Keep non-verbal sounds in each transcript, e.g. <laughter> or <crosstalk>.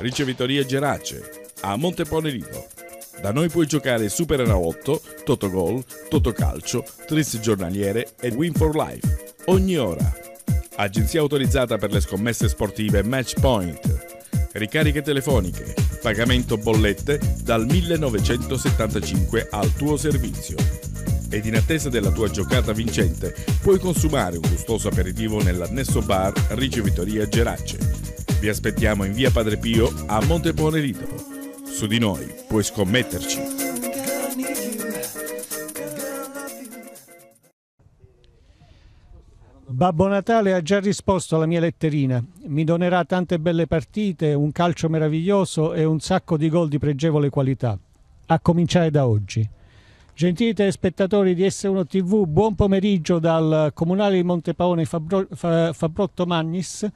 Ricevitoria Gerace, a Montepone Da noi puoi giocare Super Enalotto, Totogol, Totocalcio, Tris Giornaliere e Win for Life. Ogni ora. Agenzia autorizzata per le scommesse sportive Matchpoint. Ricariche telefoniche, pagamento bollette dal 1975 al tuo servizio. Ed in attesa della tua giocata vincente, puoi consumare un gustoso aperitivo nell'annesso bar Ricevitoria Gerace. Vi aspettiamo in via Padre Pio a Montepone Litopo. Su di noi puoi scommetterci. Babbo Natale ha già risposto alla mia letterina. Mi donerà tante belle partite, un calcio meraviglioso e un sacco di gol di pregevole qualità. A cominciare da oggi. Gentili telespettatori di S1 TV, buon pomeriggio dal Comunale di Montepaone Fabrotto Magnis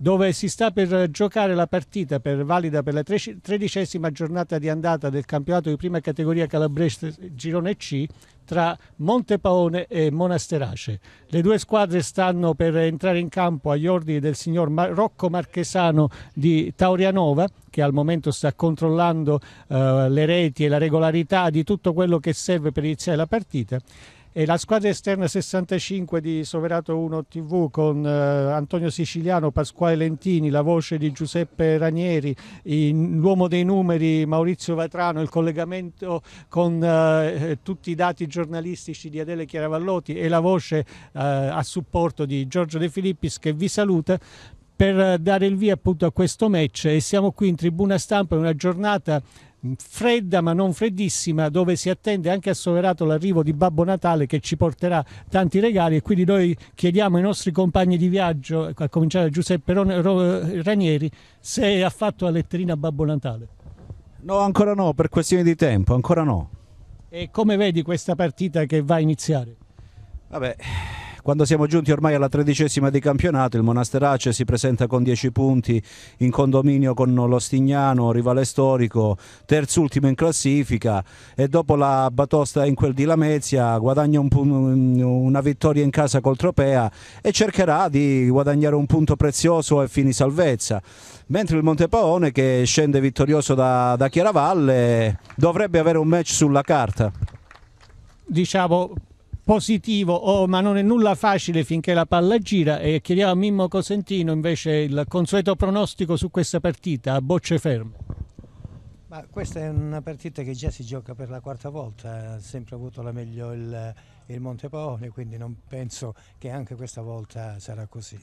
dove si sta per giocare la partita per, valida per la tredicesima giornata di andata del campionato di prima categoria Calabrese Girone C tra Montepaone e Monasterace. Le due squadre stanno per entrare in campo agli ordini del signor Rocco Marchesano di Taurianova che al momento sta controllando eh, le reti e la regolarità di tutto quello che serve per iniziare la partita e la squadra esterna 65 di Soverato 1 TV con eh, Antonio Siciliano, Pasquale Lentini, la voce di Giuseppe Ranieri, l'uomo dei numeri Maurizio Vatrano, il collegamento con eh, eh, tutti i dati giornalistici di Adele Chiaravallotti e la voce eh, a supporto di Giorgio De Filippis che vi saluta per eh, dare il via appunto a questo match e siamo qui in tribuna stampa in una giornata fredda ma non freddissima dove si attende anche assoverato l'arrivo di Babbo Natale che ci porterà tanti regali e quindi noi chiediamo ai nostri compagni di viaggio a cominciare da Giuseppe Ranieri se ha fatto la letterina Babbo Natale no ancora no per questioni di tempo ancora no e come vedi questa partita che va a iniziare? Vabbè quando siamo giunti ormai alla tredicesima di campionato, il Monasterace si presenta con 10 punti in condominio con l'Ostignano, rivale storico, terzultimo in classifica e dopo la batosta in quel di Lamezia guadagna un, una vittoria in casa col Tropea e cercherà di guadagnare un punto prezioso e fini salvezza. Mentre il Montepaone che scende vittorioso da, da Chiaravalle dovrebbe avere un match sulla carta diciamo positivo, oh, ma non è nulla facile finché la palla gira e chiediamo a Mimmo Cosentino invece il consueto pronostico su questa partita a bocce ferme. Ma questa è una partita che già si gioca per la quarta volta, ha sempre avuto la meglio il, il Paone, quindi non penso che anche questa volta sarà così.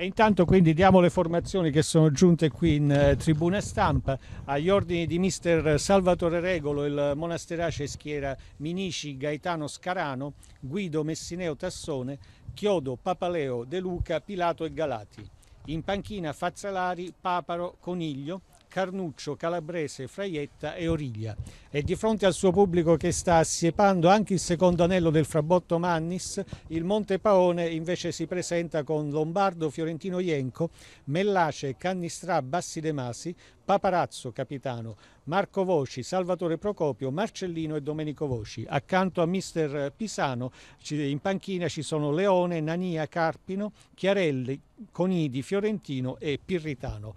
E intanto quindi diamo le formazioni che sono giunte qui in eh, tribuna stampa agli ordini di mister Salvatore Regolo, il monasterace schiera Minici Gaetano Scarano, Guido Messineo Tassone, Chiodo Papaleo De Luca, Pilato e Galati. In panchina Fazzalari, Paparo, Coniglio, Carnuccio, Calabrese, Fraietta e Origlia. E di fronte al suo pubblico che sta assiepando anche il secondo anello del Frabotto Mannis, il Monte Paone invece si presenta con Lombardo, Fiorentino Ienco, Mellace, Cannistrà, Bassi De Masi, Paparazzo, capitano, Marco Voci, Salvatore Procopio, Marcellino e Domenico Voci. Accanto a mister Pisano in panchina ci sono Leone, Nania, Carpino, Chiarelli, Conidi, Fiorentino e Pirritano.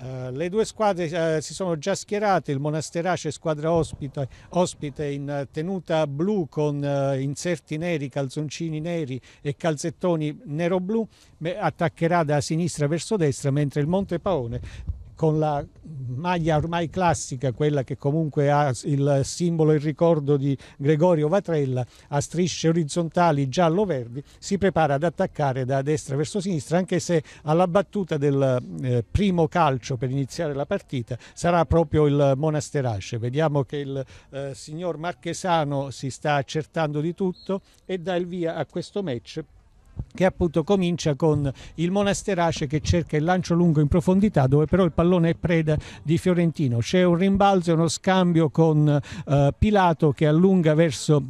Eh, le due squadre uh, si sono già schierate, il Monasterace squadra ospite, ospite in eh, tenuta blu con inserti neri, calzoncini neri e calzettoni nero-blu, attaccherà da sinistra verso destra, mentre il Monte Paone con la maglia ormai classica, quella che comunque ha il simbolo e il ricordo di Gregorio Vatrella, a strisce orizzontali giallo-verdi, si prepara ad attaccare da destra verso sinistra, anche se alla battuta del eh, primo calcio per iniziare la partita sarà proprio il Monasterace. Vediamo che il eh, signor Marchesano si sta accertando di tutto e dà il via a questo match che appunto comincia con il Monasterace che cerca il lancio lungo in profondità dove però il pallone è preda di Fiorentino. C'è un rimbalzo e uno scambio con eh, Pilato che allunga verso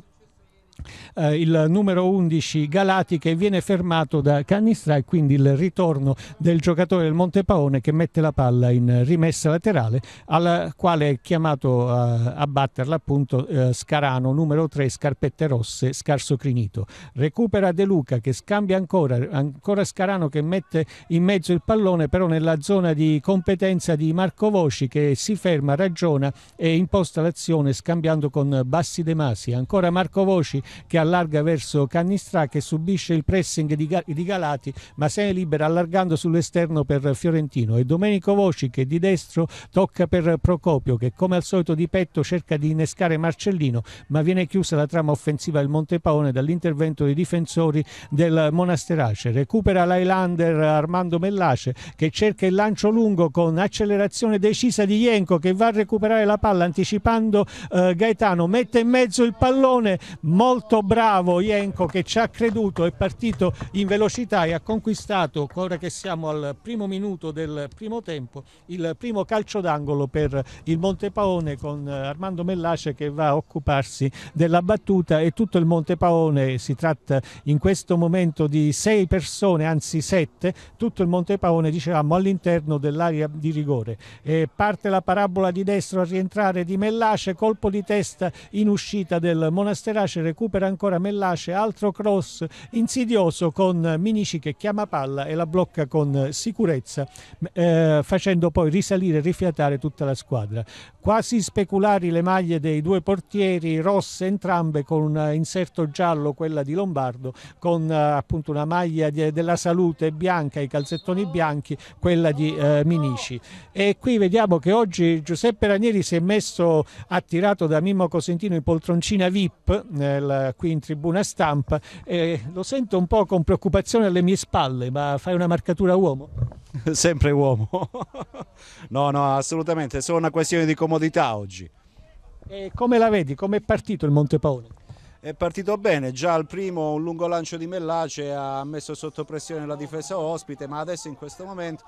eh, il numero 11 Galati che viene fermato da Canistra e quindi il ritorno del giocatore del Montepaone che mette la palla in rimessa laterale alla quale è chiamato eh, a batterla appunto eh, Scarano numero 3 Scarpette Rosse Scarso Crinito recupera De Luca che scambia ancora ancora Scarano che mette in mezzo il pallone però nella zona di competenza di Marco Voci che si ferma ragiona e imposta l'azione scambiando con Bassi De Masi ancora Marco Voci che allarga verso Cannistrà che subisce il pressing di, Galati ma se ne libera allargando sull'esterno per Fiorentino e Domenico Voci che di destro tocca per Procopio che come al solito di petto cerca di innescare Marcellino ma viene chiusa la trama offensiva del Montepaone dall'intervento dei difensori del Monasterace. Recupera l'Highlander Armando Mellace che cerca il lancio lungo con accelerazione decisa di Jenko che va a recuperare la palla anticipando eh, Gaetano, mette in mezzo il pallone, molto molto bravo Ienco che ci ha creduto, è partito in velocità e ha conquistato, ora che siamo al primo minuto del primo tempo, il primo calcio d'angolo per il Monte Paone con eh, Armando Mellace che va a occuparsi della battuta e tutto il Monte Paone, si tratta in questo momento di sei persone, anzi sette, tutto il Monte Paone dicevamo all'interno dell'area di rigore. E parte la parabola di destro a rientrare di Mellace, colpo di testa in uscita del Monasterace, recupera recupera ancora Mellace, altro cross insidioso con Minici che chiama palla e la blocca con sicurezza eh, facendo poi risalire e rifiatare tutta la squadra. Quasi speculari le maglie dei due portieri, rosse entrambe con un inserto giallo quella di Lombardo con eh, appunto una maglia di, della salute bianca, i calzettoni bianchi, quella di eh, Minici. E qui vediamo che oggi Giuseppe Ranieri si è messo attirato da Mimmo Cosentino in poltroncina VIP nel eh, qui in tribuna stampa e lo sento un po' con preoccupazione alle mie spalle, ma fai una marcatura uomo? <laughs> Sempre uomo. <laughs> no, no, assolutamente, è solo una questione di comodità oggi. E come la vedi? Come è partito il Monte Paolo? È partito bene, già al primo un lungo lancio di Mellace ha messo sotto pressione la difesa ospite, ma adesso in questo momento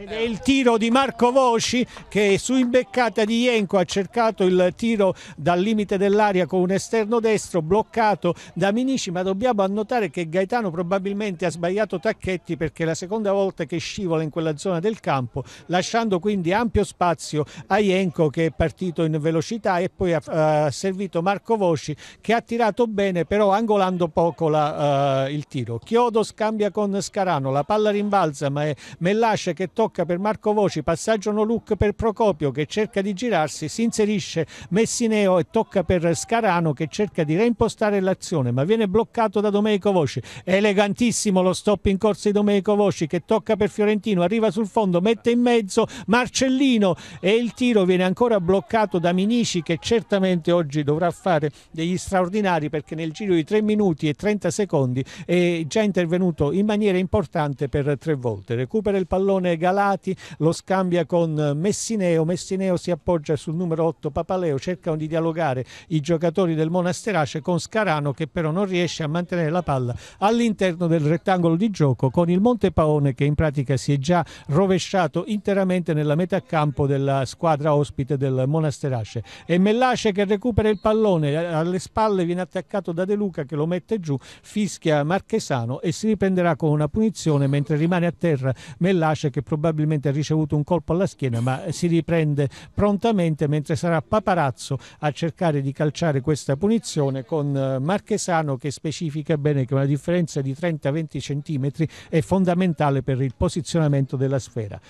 ed è il tiro di Marco Voci che su imbeccata di Ienco ha cercato il tiro dal limite dell'aria con un esterno destro bloccato da Minici, ma dobbiamo annotare che Gaetano probabilmente ha sbagliato tacchetti perché è la seconda volta che scivola in quella zona del campo, lasciando quindi ampio spazio a Ienco che è partito in velocità e poi ha eh, servito Marco Voci che ha tirato bene però angolando poco la, uh, il tiro. Chiodo scambia con Scarano, la palla rimbalza ma è Mellasce che tocca blocca per Marco Voci, passaggio no look per Procopio che cerca di girarsi, si inserisce Messineo e tocca per Scarano che cerca di reimpostare l'azione ma viene bloccato da Domenico Voci. Elegantissimo lo stop in corsa di Domenico Voci che tocca per Fiorentino, arriva sul fondo, mette in mezzo Marcellino e il tiro viene ancora bloccato da Minici che certamente oggi dovrà fare degli straordinari perché nel giro di 3 minuti e 30 secondi è già intervenuto in maniera importante per tre volte. Recupera il pallone Galà Regalati lo scambia con Messineo, Messineo si appoggia sul numero 8 Papaleo, cercano di dialogare i giocatori del Monasterace con Scarano che però non riesce a mantenere la palla all'interno del rettangolo di gioco con il Montepaone che in pratica si è già rovesciato interamente nella metà campo della squadra ospite del Monasterace e Mellace che recupera il pallone eh, alle spalle viene attaccato da De Luca che lo mette giù, fischia Marchesano e si riprenderà con una punizione mentre rimane a terra Mellace che probabilmente probabilmente ha ricevuto un colpo alla schiena ma si riprende prontamente mentre sarà Paparazzo a cercare di calciare questa punizione con eh, Marchesano che specifica bene che una differenza di 30-20 cm è fondamentale per il posizionamento della sfera.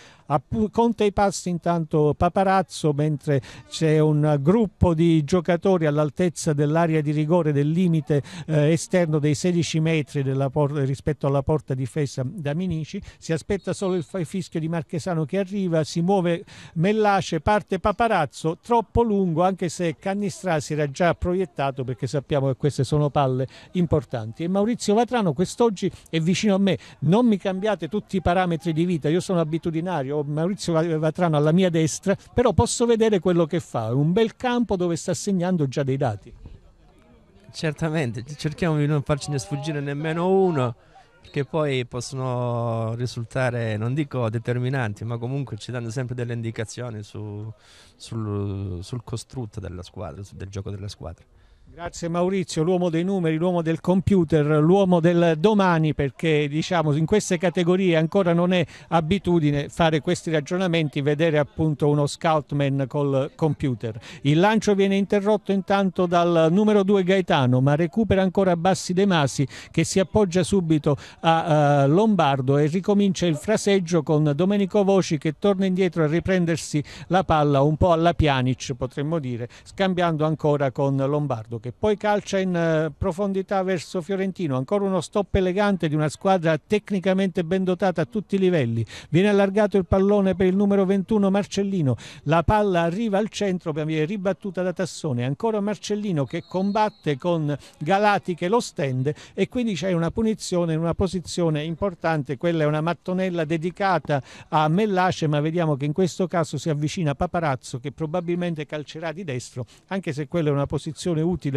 Conta i passi intanto Paparazzo mentre c'è un gruppo di giocatori all'altezza dell'area di rigore del limite eh, esterno dei 16 metri porta, rispetto alla porta difesa da Minici, si aspetta solo il fischio fischio di Marchesano che arriva, si muove Mellace, parte Paparazzo, troppo lungo anche se Cannistrasi era già proiettato perché sappiamo che queste sono palle importanti. E Maurizio Vatrano quest'oggi è vicino a me, non mi cambiate tutti i parametri di vita, io sono abitudinario, ho Maurizio Vatrano alla mia destra, però posso vedere quello che fa, è un bel campo dove sta segnando già dei dati. Certamente, cerchiamo di non farcene sfuggire nemmeno uno che poi possono risultare, non dico determinanti, ma comunque ci danno sempre delle indicazioni su, sul, sul costrutto della squadra, del gioco della squadra. Grazie Maurizio, l'uomo dei numeri, l'uomo del computer, l'uomo del domani perché diciamo in queste categorie ancora non è abitudine fare questi ragionamenti, vedere appunto uno scoutman col computer. Il lancio viene interrotto intanto dal numero 2 Gaetano ma recupera ancora Bassi De Masi che si appoggia subito a uh, Lombardo e ricomincia il fraseggio con Domenico Voci che torna indietro a riprendersi la palla un po' alla Pjanic potremmo dire, scambiando ancora con Lombardo che che poi calcia in eh, profondità verso Fiorentino, ancora uno stop elegante di una squadra tecnicamente ben dotata a tutti i livelli, viene allargato il pallone per il numero 21 Marcellino, la palla arriva al centro, viene ribattuta da Tassone, ancora Marcellino che combatte con Galati che lo stende e quindi c'è una punizione in una posizione importante, quella è una mattonella dedicata a Mellace ma vediamo che in questo caso si avvicina Paparazzo che probabilmente calcerà di destro anche se quella è una posizione utile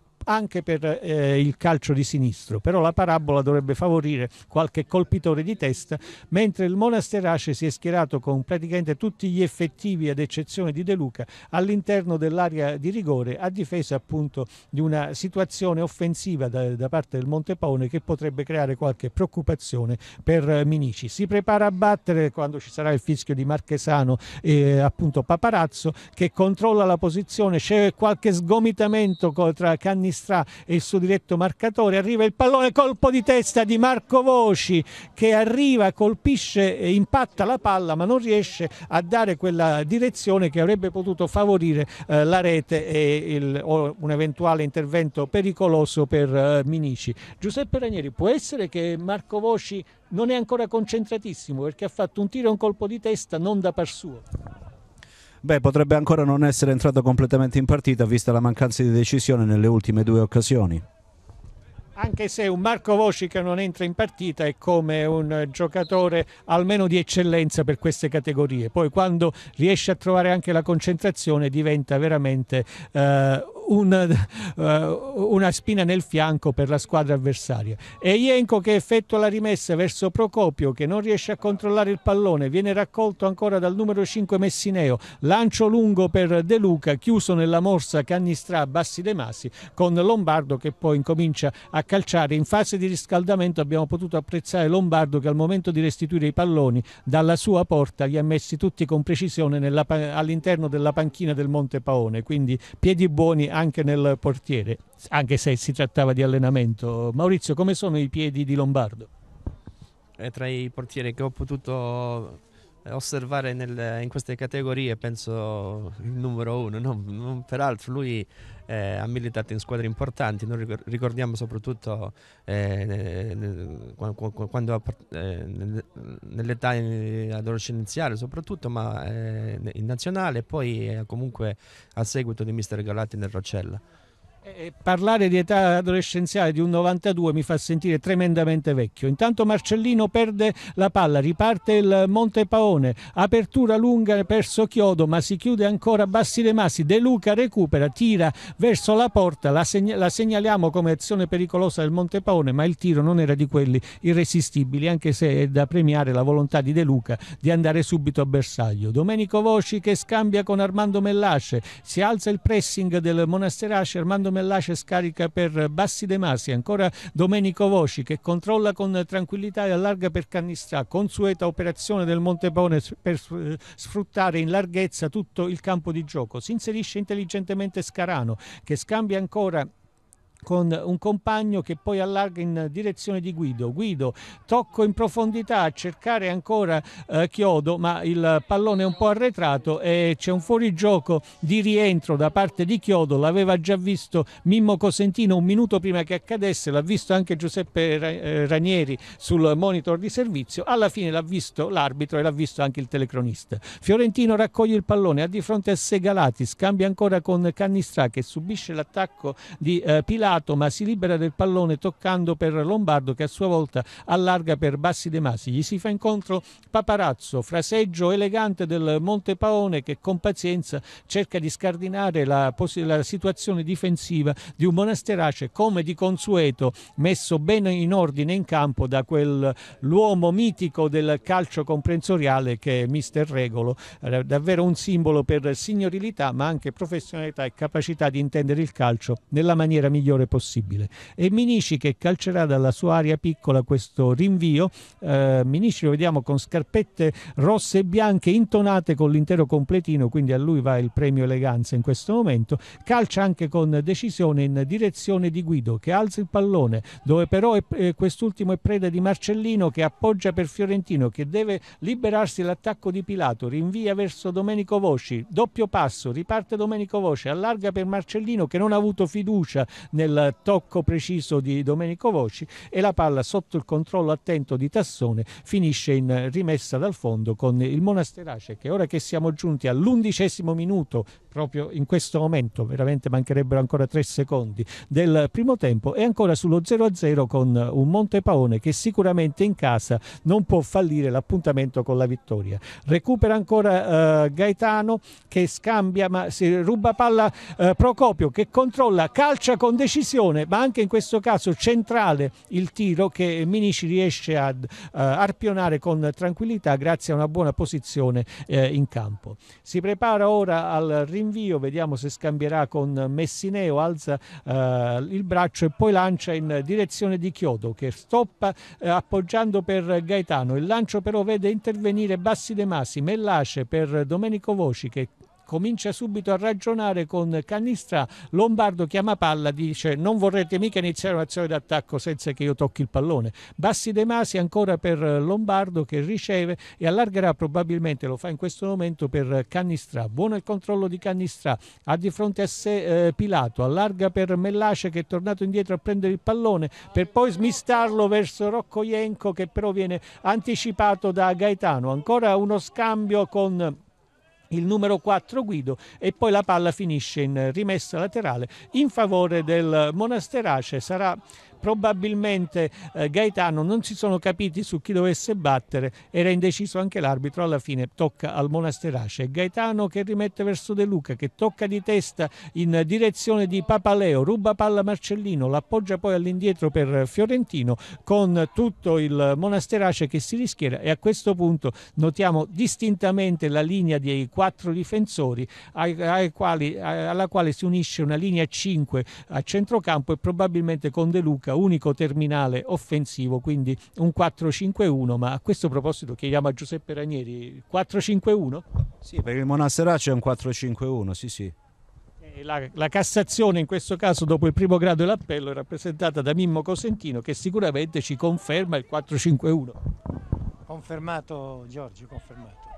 anche per eh, il calcio di sinistro, però la parabola dovrebbe favorire qualche colpitore di testa, mentre il Monasterace si è schierato con praticamente tutti gli effettivi ad eccezione di De Luca all'interno dell'area di rigore a difesa appunto di una situazione offensiva da, da parte del Montepone che potrebbe creare qualche preoccupazione per eh, Minici. Si prepara a battere quando ci sarà il fischio di Marchesano e appunto Paparazzo che controlla la posizione, c'è qualche sgomitamento tra Canni sinistra e il suo diretto marcatore, arriva il pallone, colpo di testa di Marco Voci che arriva, colpisce, impatta la palla ma non riesce a dare quella direzione che avrebbe potuto favorire eh, la rete e il, un eventuale intervento pericoloso per eh, Minici. Giuseppe Ranieri, può essere che Marco Voci non è ancora concentratissimo perché ha fatto un tiro e un colpo di testa non da par suo? Beh, potrebbe ancora non essere entrato completamente in partita vista la mancanza di decisione nelle ultime due occasioni. Anche se un Marco Voci che non entra in partita è come un giocatore almeno di eccellenza per queste categorie, poi quando riesce a trovare anche la concentrazione diventa veramente eh, un, uh, una spina nel fianco per la squadra avversaria. E Ienco che effettua la rimessa verso Procopio che non riesce a controllare il pallone, viene raccolto ancora dal numero 5 Messineo, lancio lungo per De Luca, chiuso nella morsa Cannistrà Bassi De Masi con Lombardo che poi incomincia a calciare. In fase di riscaldamento abbiamo potuto apprezzare Lombardo che al momento di restituire i palloni dalla sua porta li ha messi tutti con precisione all'interno della panchina del Monte Paone, quindi piedi buoni anche anche nel portiere, anche se si trattava di allenamento. Maurizio, come sono i piedi di Lombardo? È eh, tra i portieri che ho potuto eh, osservare nel, in queste categorie penso il numero uno no? non, peraltro lui eh, ha militato in squadre importanti noi ricordiamo soprattutto eh, nel, quando, eh, nell'età eh, adolescenziale soprattutto ma eh, in nazionale e poi comunque a seguito di mister Galati nel Rocella eh, eh, parlare di età adolescenziale di un 92 mi fa sentire tremendamente vecchio. Intanto Marcellino perde la palla, riparte il Monte Paone, apertura lunga verso Chiodo, ma si chiude ancora Bassi De Masi. De Luca recupera, tira verso la porta, la, seg- la segnaliamo come azione pericolosa del Monte Paone, ma il tiro non era di quelli irresistibili, anche se è da premiare la volontà di De Luca di andare subito a bersaglio. Domenico Voci che scambia con Armando Mellace, si alza il pressing del Monasterace, Armando Fernando Mellace scarica per Bassi De Masi, ancora Domenico Voci che controlla con tranquillità e allarga per Cannistrà, consueta operazione del Montepone per sfruttare in larghezza tutto il campo di gioco. Si inserisce intelligentemente Scarano che scambia ancora con un compagno che poi allarga in direzione di Guido. Guido tocco in profondità a cercare ancora eh, Chiodo, ma il pallone è un po' arretrato e c'è un fuorigioco di rientro da parte di Chiodo. L'aveva già visto Mimmo Cosentino un minuto prima che accadesse, l'ha visto anche Giuseppe eh, Ranieri sul monitor di servizio. Alla fine l'ha visto l'arbitro e l'ha visto anche il telecronista. Fiorentino raccoglie il pallone, ha di fronte a Segalati, scambia ancora con Cannistrà che subisce l'attacco di eh, Pilar lato ma si libera del pallone toccando per Lombardo che a sua volta allarga per Bassi De Masi. Gli si fa incontro Paparazzo, fraseggio elegante del Monte Paone che con pazienza cerca di scardinare la, la situazione difensiva di un monasterace come di consueto messo bene in ordine in campo da quell'uomo mitico del calcio comprensoriale che è mister Regolo, davvero un simbolo per signorilità ma anche professionalità e capacità di intendere il calcio nella maniera migliore rigore possibile. E Minici che calcerà dalla sua aria piccola questo rinvio. Eh, Minisci lo vediamo con scarpette rosse e bianche intonate con l'intero completino, quindi a lui va il premio eleganza in questo momento. Calcia anche con decisione in direzione di Guido che alza il pallone, dove però è, eh, quest'ultimo è preda di Marcellino che appoggia per Fiorentino che deve liberarsi l'attacco di Pilato, rinvia verso Domenico Voci, doppio passo, riparte Domenico Voci, allarga per Marcellino che non ha avuto fiducia nel quel tocco preciso di Domenico Voci e la palla sotto il controllo attento di Tassone finisce in rimessa dal fondo con il Monasterace che ora che siamo giunti all'undicesimo minuto proprio in questo momento veramente mancherebbero ancora tre secondi del primo tempo è ancora sullo 0-0 con un Montepaone che sicuramente in casa non può fallire l'appuntamento con la vittoria recupera ancora eh, Gaetano che scambia ma si ruba palla eh, Procopio che controlla calcia con decisione precisione, ma anche in questo caso centrale il tiro che Minici riesce ad uh, arpionare con tranquillità grazie a una buona posizione eh, in campo. Si prepara ora al rinvio, vediamo se scambierà con Messineo, alza eh, il braccio e poi lancia in direzione di Chiodo che stoppa eh, appoggiando per Gaetano. Il lancio però vede intervenire Bassi De Masi, Mellace per Domenico Voci che comincia subito a ragionare con Canistra, Lombardo chiama palla, dice non vorrete mica iniziare un'azione d'attacco senza che io tocchi il pallone, Bassi De Masi ancora per Lombardo che riceve e allargerà probabilmente, lo fa in questo momento per Canistra, buono il controllo di Canistra, ha di fronte a sé eh, Pilato, allarga per Mellace che è tornato indietro a prendere il pallone per poi smistarlo verso Rocco Ienco che però viene anticipato da Gaetano, ancora uno scambio con il numero 4 Guido e poi la palla finisce in rimessa laterale in favore del Monasterace sarà probabilmente eh, Gaetano non si sono capiti su chi dovesse battere, era indeciso anche l'arbitro, alla fine tocca al Monasterace. Gaetano che rimette verso De Luca, che tocca di testa in direzione di Papaleo, ruba palla Marcellino, l'appoggia poi all'indietro per Fiorentino con tutto il Monasterace che si rischiera e a questo punto notiamo distintamente la linea dei quattro difensori ai, ai quali, alla quale si unisce una linea 5 a centrocampo e probabilmente con De Luca Luca, unico terminale offensivo, quindi un 4-5-1, ma a questo proposito chiediamo a Giuseppe Ranieri, 4-5-1? Sì, per il Monasseraccio è un 4-5-1, sì sì. Eh, la, la, Cassazione in questo caso dopo il primo grado dell'appello è rappresentata da Mimmo Cosentino che sicuramente ci conferma il 4-5-1. Confermato Giorgio, confermato.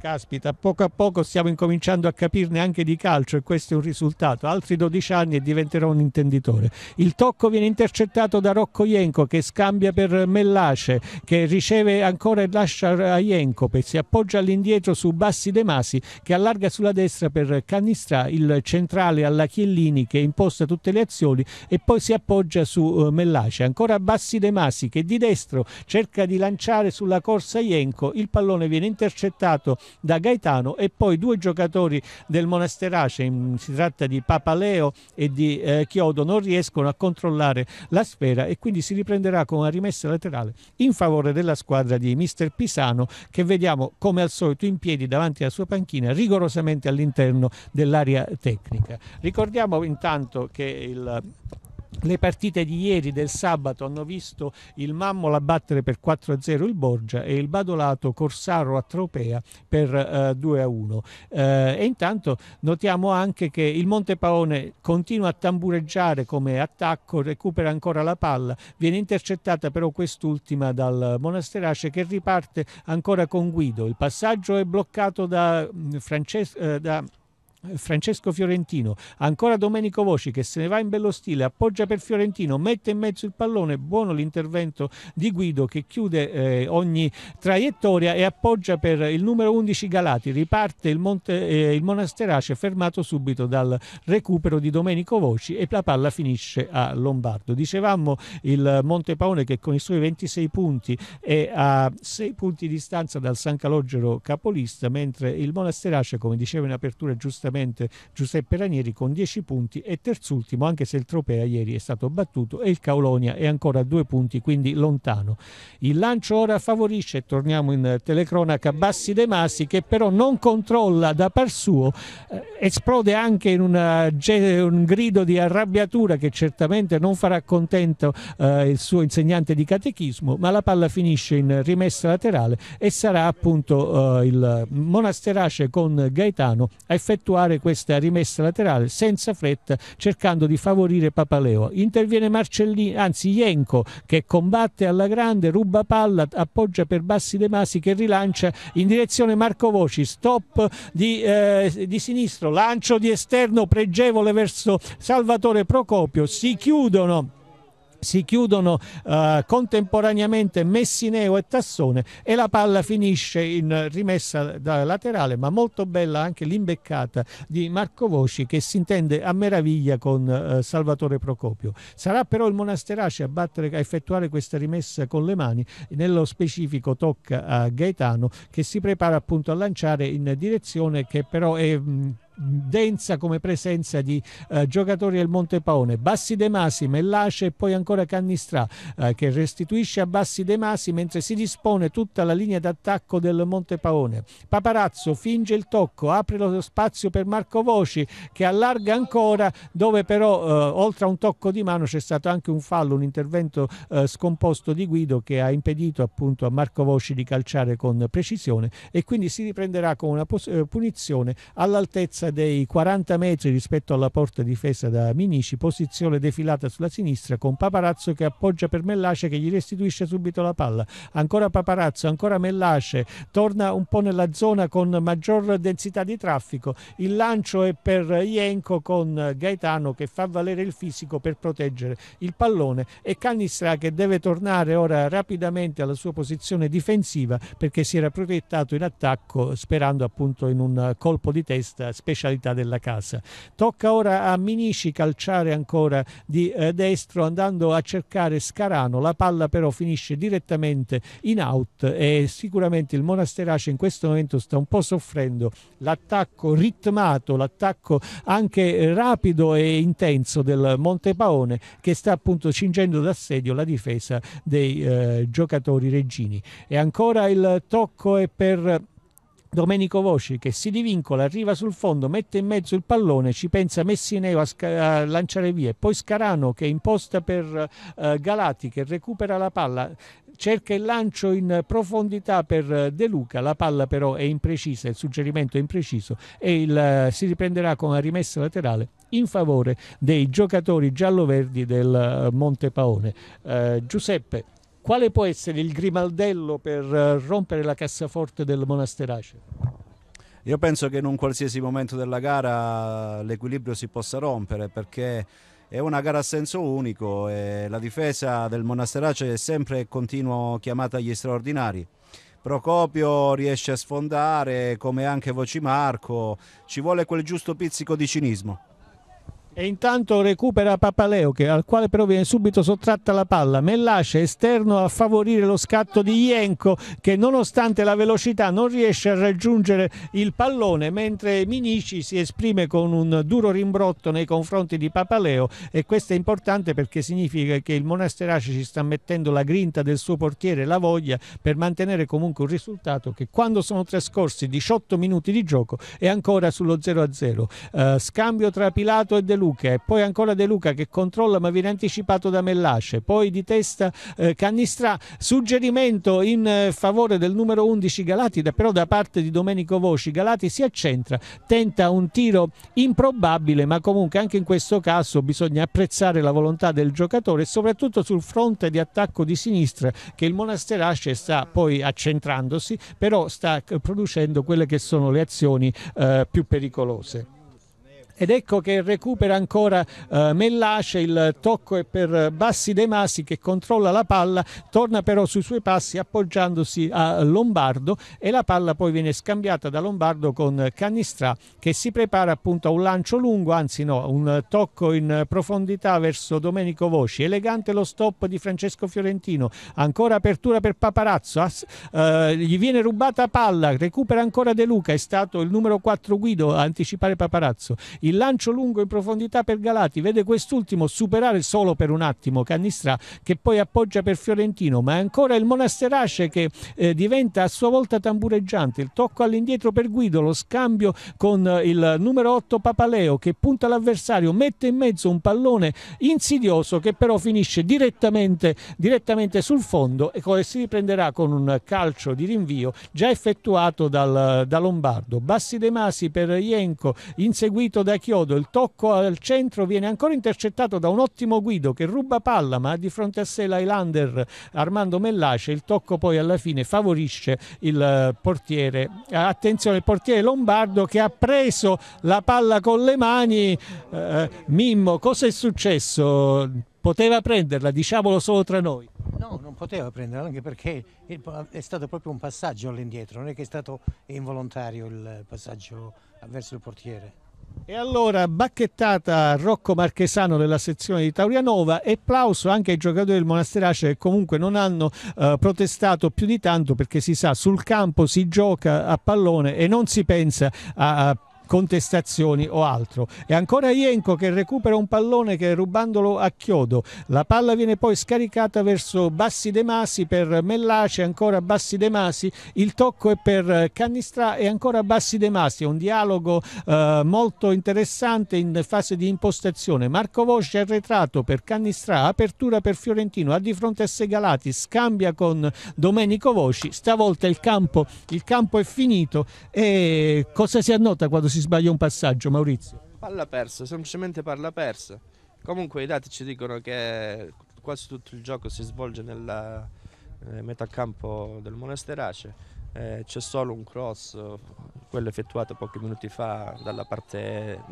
Caspita, poco a poco stiamo incominciando a capirne anche di calcio e questo è un risultato. Altri 12 anni e diventerò un intenditore. Il tocco viene intercettato da Rocco Ienco che scambia per Mellace, che riceve ancora e lascia a Ienco, che si appoggia all'indietro su Bassi De Masi, che allarga sulla destra per Canistra, il centrale alla Chiellini che imposta tutte le azioni e poi si appoggia su eh, Mellace. Ancora Bassi De Masi che di destro cerca di lanciare sulla corsa Ienco, il pallone viene intercettato da Gaetano e poi due giocatori del Monasterace, si tratta di Papaleo e di eh, Chiodo, non riescono a controllare la sfera e quindi si riprenderà con una rimessa laterale in favore della squadra di mister Pisano che vediamo come al solito in piedi davanti alla sua panchina rigorosamente all'interno dell'area tecnica. Ricordiamo intanto che il le partite di ieri del sabato hanno visto il Mammola battere per 4-0 il Borgia e il Badolato Corsaro a Tropea per eh, 2-1. Eh, e intanto notiamo anche che il Monte Paone continua a tambureggiare come attacco, recupera ancora la palla, viene intercettata però quest'ultima dal Monasterace che riparte ancora con Guido. Il passaggio è bloccato da, mm, Francesco. Eh, da Francesco Fiorentino, ancora Domenico Voci che se ne va in bello stile, appoggia per Fiorentino, mette in mezzo il pallone, buono l'intervento di Guido che chiude eh, ogni traiettoria e appoggia per il numero 11 Galati, riparte il, Monte, eh, il Monasterace fermato subito dal recupero di Domenico Voci e la palla finisce a Lombardo. Dicevamo il Monte Paone che con i suoi 26 punti è a 6 punti di distanza dal San Calogero capolista, mentre il Monasterace come dicevo in apertura giustamente giustamente Giuseppe Ranieri con 10 punti e terzultimo anche se il Tropea ieri è stato battuto e il Caulonia è ancora a 2 punti quindi lontano. Il lancio ora favorisce, torniamo in telecronaca, Bassi De Masi che però non controlla da par suo, eh, esplode anche in una, un grido di arrabbiatura che certamente non farà contento eh, il suo insegnante di catechismo ma la palla finisce in rimessa laterale e sarà appunto eh, il Monasterace con Gaetano a effettuare effettuare questa rimessa laterale senza fretta cercando di favorire Papaleo. Interviene Marcellini, anzi Jenko che combatte alla grande, ruba palla, appoggia per Bassi De Masi che rilancia in direzione Marco Voci, stop di, eh, di sinistro, lancio di esterno pregevole verso Salvatore Procopio, si chiudono si chiudono eh, contemporaneamente Messineo e Tassone e la palla finisce in rimessa da laterale ma molto bella anche l'imbeccata di Marco Voci che si intende a meraviglia con eh, Salvatore Procopio. Sarà però il Monasterace a, battere, a effettuare questa rimessa con le mani, nello specifico tocca a Gaetano che si prepara appunto a lanciare in direzione che però è... Mh, densa come presenza di eh, giocatori del Montepaone, Bassi De Masi, Mellace e poi ancora Cannistrà eh, che restituisce a Bassi De Masi mentre si dispone tutta la linea d'attacco del Montepaone. Paparazzo finge il tocco, apre lo spazio per Marco Voci che allarga ancora dove però eh, oltre a un tocco di mano c'è stato anche un fallo, un intervento eh, scomposto di Guido che ha impedito appunto a Marco Voci di calciare con precisione e quindi si riprenderà con una eh, punizione all'altezza distanza dei 40 metri rispetto alla porta difesa da Minici, posizione defilata sulla sinistra con Paparazzo che appoggia per Mellace che gli restituisce subito la palla. Ancora Paparazzo, ancora Mellace, torna un po' nella zona con maggior densità di traffico. Il lancio è per Ienco con Gaetano che fa valere il fisico per proteggere il pallone e Canistra che deve tornare ora rapidamente alla sua posizione difensiva perché si era proiettato in attacco sperando appunto in un colpo di testa speciale specialità della casa. Tocca ora a Minici calciare ancora di eh, destro andando a cercare Scarano, la palla però finisce direttamente in out e sicuramente il Monasterace in questo momento sta un po' soffrendo l'attacco ritmato, l'attacco anche eh, rapido e intenso del Montepaone che sta appunto cingendo d'assedio la difesa dei eh, giocatori reggini. E ancora il tocco è per Domenico Voci che si divincola, arriva sul fondo, mette in mezzo il pallone, ci pensa Messineo a, a lanciare via, e poi Scarano che imposta per eh, Galati che recupera la palla, cerca il lancio in profondità per eh, De Luca, la palla però è imprecisa, il suggerimento è impreciso e il, eh, si riprenderà con la rimessa laterale in favore dei giocatori giallo-verdi del eh, Montepaone. Eh, Giuseppe quale può essere il grimaldello per eh, rompere la cassaforte del Monasterace? Io penso che in un qualsiasi momento della gara l'equilibrio si possa rompere perché è una gara a senso unico e la difesa del Monasterace è sempre e continua chiamata agli straordinari. Procopio riesce a sfondare come anche Voci Marco, ci vuole quel giusto pizzico di cinismo e intanto recupera Papaleo che, al quale però viene subito sottratta la palla Mellasce esterno a favorire lo scatto di Ienco che nonostante la velocità non riesce a raggiungere il pallone mentre Minici si esprime con un duro rimbrotto nei confronti di Papaleo e questo è importante perché significa che il Monasterace ci sta mettendo la grinta del suo portiere la voglia per mantenere comunque un risultato che quando sono trascorsi 18 minuti di gioco è ancora sullo 0-0 uh, eh, scambio tra Pilato e De Luca Luca e poi ancora De Luca che controlla ma viene anticipato da Mellace poi di testa eh, Cannistrà, suggerimento in eh, favore del numero 11 Galati, da, però da parte di Domenico Voci, Galati si accentra, tenta un tiro improbabile ma comunque anche in questo caso bisogna apprezzare la volontà del giocatore soprattutto sul fronte di attacco di sinistra che il Monasterace sta poi accentrandosi, però sta eh, producendo quelle che sono le azioni eh, più pericolose ed ecco che recupera ancora eh, Mellace, il tocco è per Bassi De Masi che controlla la palla, torna però sui suoi passi appoggiandosi a Lombardo e la palla poi viene scambiata da Lombardo con Canistrà che si prepara appunto a un lancio lungo, anzi no, un tocco in profondità verso Domenico Voci, elegante lo stop di Francesco Fiorentino, ancora apertura per Paparazzo, As, eh, gli viene rubata palla, recupera ancora De Luca, è stato il numero 4 Guido a anticipare Paparazzo, il lancio lungo in profondità per Galati vede quest'ultimo superare solo per un attimo Cannistrà che poi appoggia per Fiorentino, ma è ancora il Monasterace che eh, diventa a sua volta tambureggiante. Il tocco all'indietro per Guido, lo scambio con eh, il numero 8 Papaleo che punta l'avversario, mette in mezzo un pallone insidioso che però finisce direttamente, direttamente sul fondo e si riprenderà con un calcio di rinvio già effettuato dal, da Lombardo. Bassi De Masi per Ienco, inseguito da chiodo, il tocco al centro viene ancora intercettato da un ottimo guido che ruba palla ma ha di fronte a sé l'Highlander Armando Mellace, il tocco poi alla fine favorisce il eh, portiere, eh, attenzione il portiere Lombardo che ha preso la palla con le mani, eh, eh, Mimmo cosa è successo? Poteva prenderla, diciamolo solo tra noi. No, non poteva prenderla anche perché è stato proprio un passaggio all'indietro, non è che è stato involontario il passaggio verso il portiere. E allora bacchettata Rocco Marchesano della sezione di Taurianova e plauso anche ai giocatori del Monasterace che comunque non hanno eh, protestato più di tanto perché si sa sul campo si gioca a pallone e non si pensa a, a contestazioni o altro. E ancora Ienco che recupera un pallone che rubandolo a Chiodo. La palla viene poi scaricata verso Bassi De Masi per Mellace, ancora Bassi De Masi, il tocco è per Cannistrà e ancora Bassi De Masi. Un dialogo eh, molto interessante in fase di impostazione. Marco Vosce arretrato per Cannistrà, apertura per Fiorentino, ha di fronte a Segalati, scambia con Domenico Voci. Stavolta il campo, il campo è finito e cosa si annota quando si si sbaglia un passaggio, Maurizio? Palla persa, semplicemente palla persa. Comunque i dati ci dicono che quasi tutto il gioco si svolge nella eh, metà campo del Monasterace. Eh, c'è solo un cross, quello effettuato pochi minuti fa dalla parte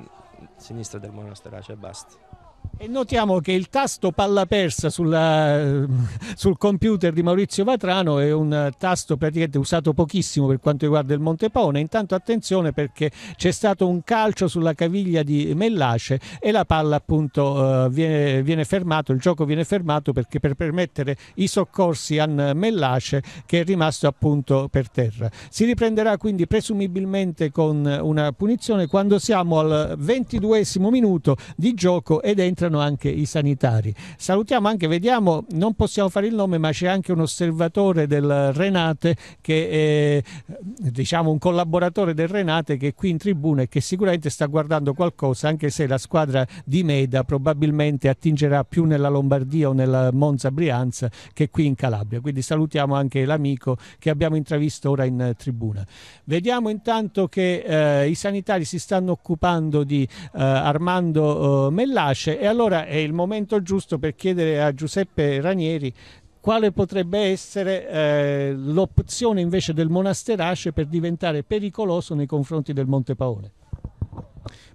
sinistra del Monasterace e basta. E notiamo che il tasto palla persa sulla, eh, sul computer di Maurizio Vatrano è un tasto praticamente usato pochissimo per quanto riguarda il Montepone. Intanto attenzione perché c'è stato un calcio sulla caviglia di Mellace e la palla appunto eh, viene, viene fermato, il gioco viene fermato perché per permettere i soccorsi a Mellace che è rimasto appunto per terra. Si riprenderà quindi presumibilmente con una punizione quando siamo al ventiduesimo minuto di gioco ed è in entrano anche i sanitari. Salutiamo anche, vediamo, non possiamo fare il nome, ma c'è anche un osservatore del Renate che è eh, diciamo un collaboratore del Renate che è qui in tribuna e che sicuramente sta guardando qualcosa, anche se la squadra di Meda probabilmente attingerà più nella Lombardia o nella Monza Brianza che qui in Calabria. Quindi salutiamo anche l'amico che abbiamo intravisto ora in tribuna. Vediamo intanto che eh, i sanitari si stanno occupando di eh, Armando eh, Mellace e allora è il momento giusto per chiedere a Giuseppe Ranieri quale potrebbe essere eh, l'opzione invece del Monasterace per diventare pericoloso nei confronti del Monte Paole.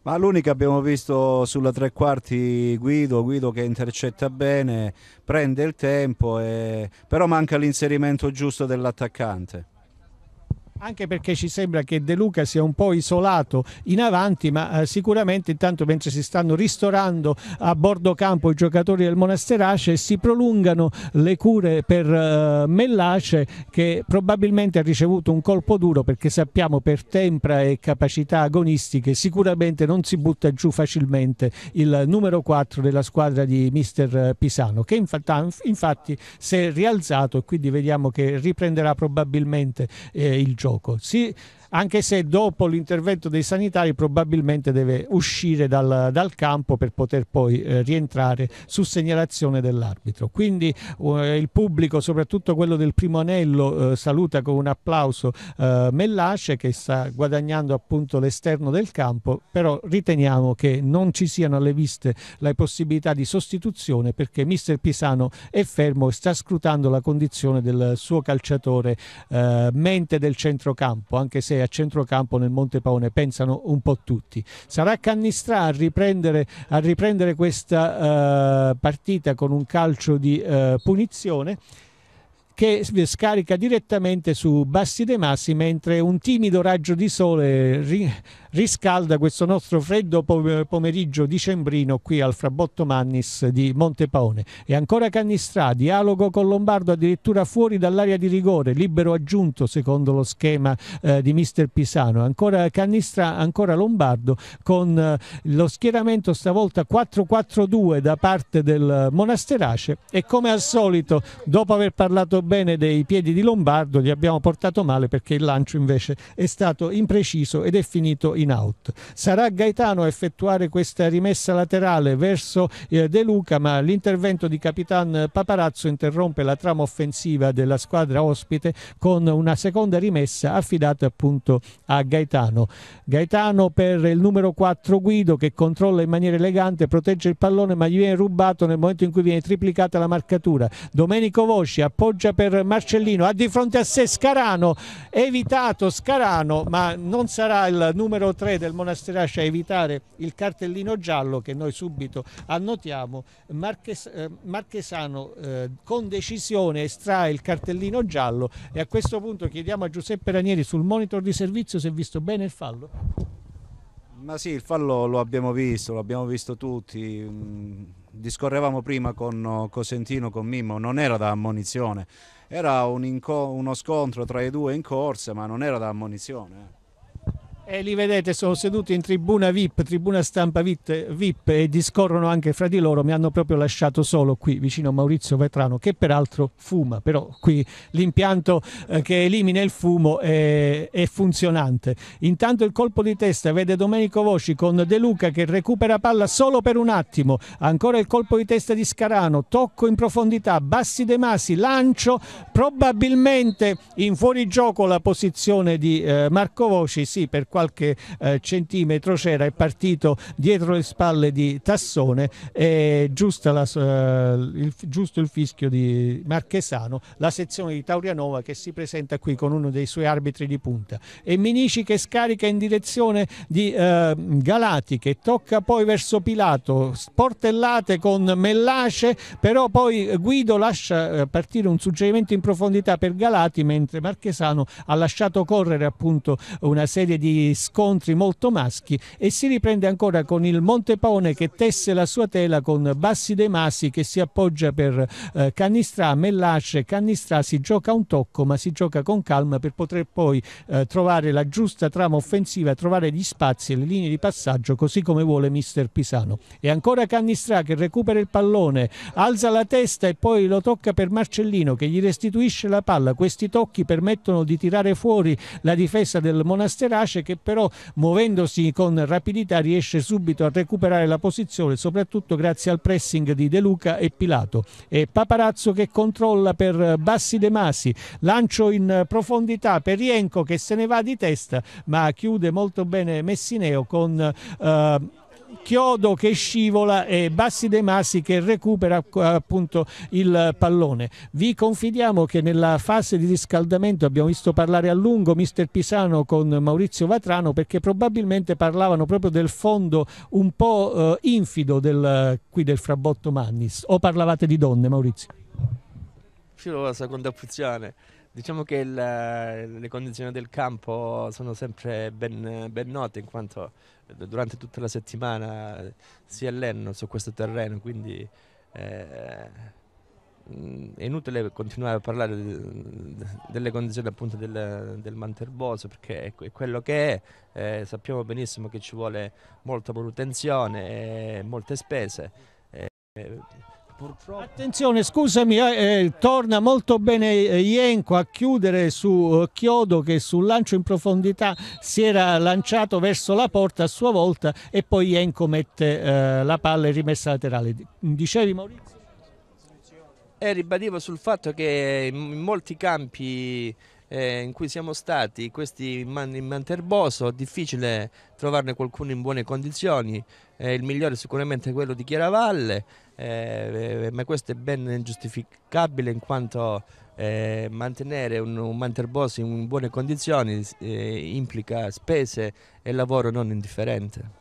Ma l'unica abbiamo visto sulla tre quarti Guido, Guido che intercetta bene, prende il tempo, e... però manca l'inserimento giusto dell'attaccante. Anche perché ci sembra che De Luca sia un po' isolato in avanti, ma eh, sicuramente intanto mentre si stanno ristorando a bordo campo i giocatori del Monasterace si prolungano le cure per eh, Mellace che probabilmente ha ricevuto un colpo duro perché sappiamo per tempra e capacità agonistiche sicuramente non si butta giù facilmente il numero 4 della squadra di mister Pisano che infatti, infatti si è rialzato e quindi vediamo che riprenderà probabilmente eh, il gioco gioco. Si, anche se dopo l'intervento dei sanitari probabilmente deve uscire dal, dal campo per poter poi eh, rientrare su segnalazione dell'arbitro. Quindi eh, il pubblico, soprattutto quello del primo anello, eh, saluta con un applauso eh, Mellace che sta guadagnando appunto l'esterno del campo, però riteniamo che non ci siano alle viste le possibilità di sostituzione perché mister Pisano è fermo e sta scrutando la condizione del suo calciatore eh, mente del centrocampo, anche se a centrocampo nel Monte Paone, pensano un po' tutti. Sarà Cannistrà a riprendere, a riprendere questa eh, partita con un calcio di eh, punizione che scarica direttamente su Bassi De Massi mentre un timido raggio di sole riscalda questo nostro freddo pomeriggio dicembrino qui al Frabotto Mannis di Montepaone. E ancora Cannistrà, dialogo con Lombardo addirittura fuori dall'area di rigore, libero aggiunto secondo lo schema eh, di mister Pisano. Ancora Cannistrà, ancora Lombardo con eh, lo schieramento stavolta 4-4-2 da parte del Monasterace e come al solito dopo aver parlato bene dei piedi di Lombardo li abbiamo portato male perché il lancio invece è stato impreciso ed è finito in in out. Sarà Gaetano a effettuare questa rimessa laterale verso eh, De Luca, ma l'intervento di Capitan Paparazzo interrompe la trama offensiva della squadra ospite con una seconda rimessa affidata appunto a Gaetano. Gaetano per il numero 4 Guido che controlla in maniera elegante, protegge il pallone ma gli viene rubato nel momento in cui viene triplicata la marcatura. Domenico Voci appoggia per Marcellino, ha di fronte a sé Scarano, evitato Scarano ma non sarà il numero 3 del Monasterascia evitare il cartellino giallo che noi subito annotiamo, Marches, eh, Marchesano eh, con decisione estrae il cartellino giallo e a questo punto chiediamo a Giuseppe Ranieri sul monitor di servizio se è visto bene il fallo. Ma sì, il fallo lo abbiamo visto, lo abbiamo visto tutti mm, discorrevamo prima con eh, Cosentino, con Mimmo, non era da ammonizione, era un uno scontro tra i due in corsa, ma non era da ammonizione. Eh. E li vedete, sono seduti in tribuna VIP, tribuna stampa VIP, e discorrono anche fra di loro. Mi hanno proprio lasciato solo qui vicino a Maurizio Vetrano, che peraltro fuma, però qui l'impianto eh, che elimina il fumo è, è funzionante. Intanto il colpo di testa vede Domenico Voci con De Luca che recupera palla solo per un attimo. Ancora il colpo di testa di Scarano, tocco in profondità, Bassi De Masi, lancio, probabilmente in fuorigioco la posizione di eh, Marco Voci, sì, per quanto qualche eh, centimetro c'era, è partito dietro le spalle di Tassone e giusto, la, eh, il, giusto il fischio di Marchesano, la sezione di Taurianova che si presenta qui con uno dei suoi arbitri di punta e Minici che scarica in direzione di eh, Galati che tocca poi verso Pilato, sportellate con Mellace, però poi Guido lascia eh, partire un suggerimento in profondità per Galati mentre Marchesano ha lasciato correre appunto una serie di scontri molto maschi e si riprende ancora con il Montepaone che tesse la sua tela con Bassi De Masi che si appoggia per eh, Cannistrà, Mellace, Cannistrà si gioca un tocco ma si gioca con calma per poter poi eh, trovare la giusta trama offensiva, trovare gli spazi e le linee di passaggio così come vuole mister Pisano. E ancora Cannistrà che recupera il pallone, alza la testa e poi lo tocca per Marcellino che gli restituisce la palla. Questi tocchi permettono di tirare fuori la difesa del Monasterace che che però muovendosi con rapidità riesce subito a recuperare la posizione soprattutto grazie al pressing di De Luca e Pilato. E Paparazzo che controlla per Bassi De Masi, lancio in profondità per Rienco che se ne va di testa ma chiude molto bene Messineo con... Eh, Chiodo che scivola e Bassi De Massi che recupera eh, appunto il pallone. Vi confidiamo che nella fase di riscaldamento abbiamo visto parlare a lungo mister Pisano con Maurizio Vatrano perché probabilmente parlavano proprio del fondo un po' eh, infido del, qui del Frabotto Mannis. O parlavate di donne Maurizio? Uscirò la seconda opzione. Diciamo che il, le condizioni del campo sono sempre ben, ben note in quanto durante tutta la settimana eh, si allenano su questo terreno, quindi eh, è inutile continuare a parlare delle condizioni appunto del, del manterboso perché è quello che è, eh, sappiamo benissimo che ci vuole molta manutenzione e molte spese. Eh, purtroppo... Attenzione, scusami, eh, eh torna molto bene eh, Ienco a chiudere su eh, Chiodo che sul lancio in profondità si era lanciato verso la porta a sua volta e poi Ienco mette eh, la palla in rimessa laterale. Dicevi Maurizio? E ribadivo sul fatto che in molti campi eh, in cui siamo stati questi man- in Manterboso, difficile trovarne qualcuno in buone condizioni, eh, il migliore sicuramente è quello di Chiaravalle, eh, ma questo è ben giustificabile in quanto eh, mantenere un, un Manterboso in buone condizioni eh, implica spese e lavoro non indifferente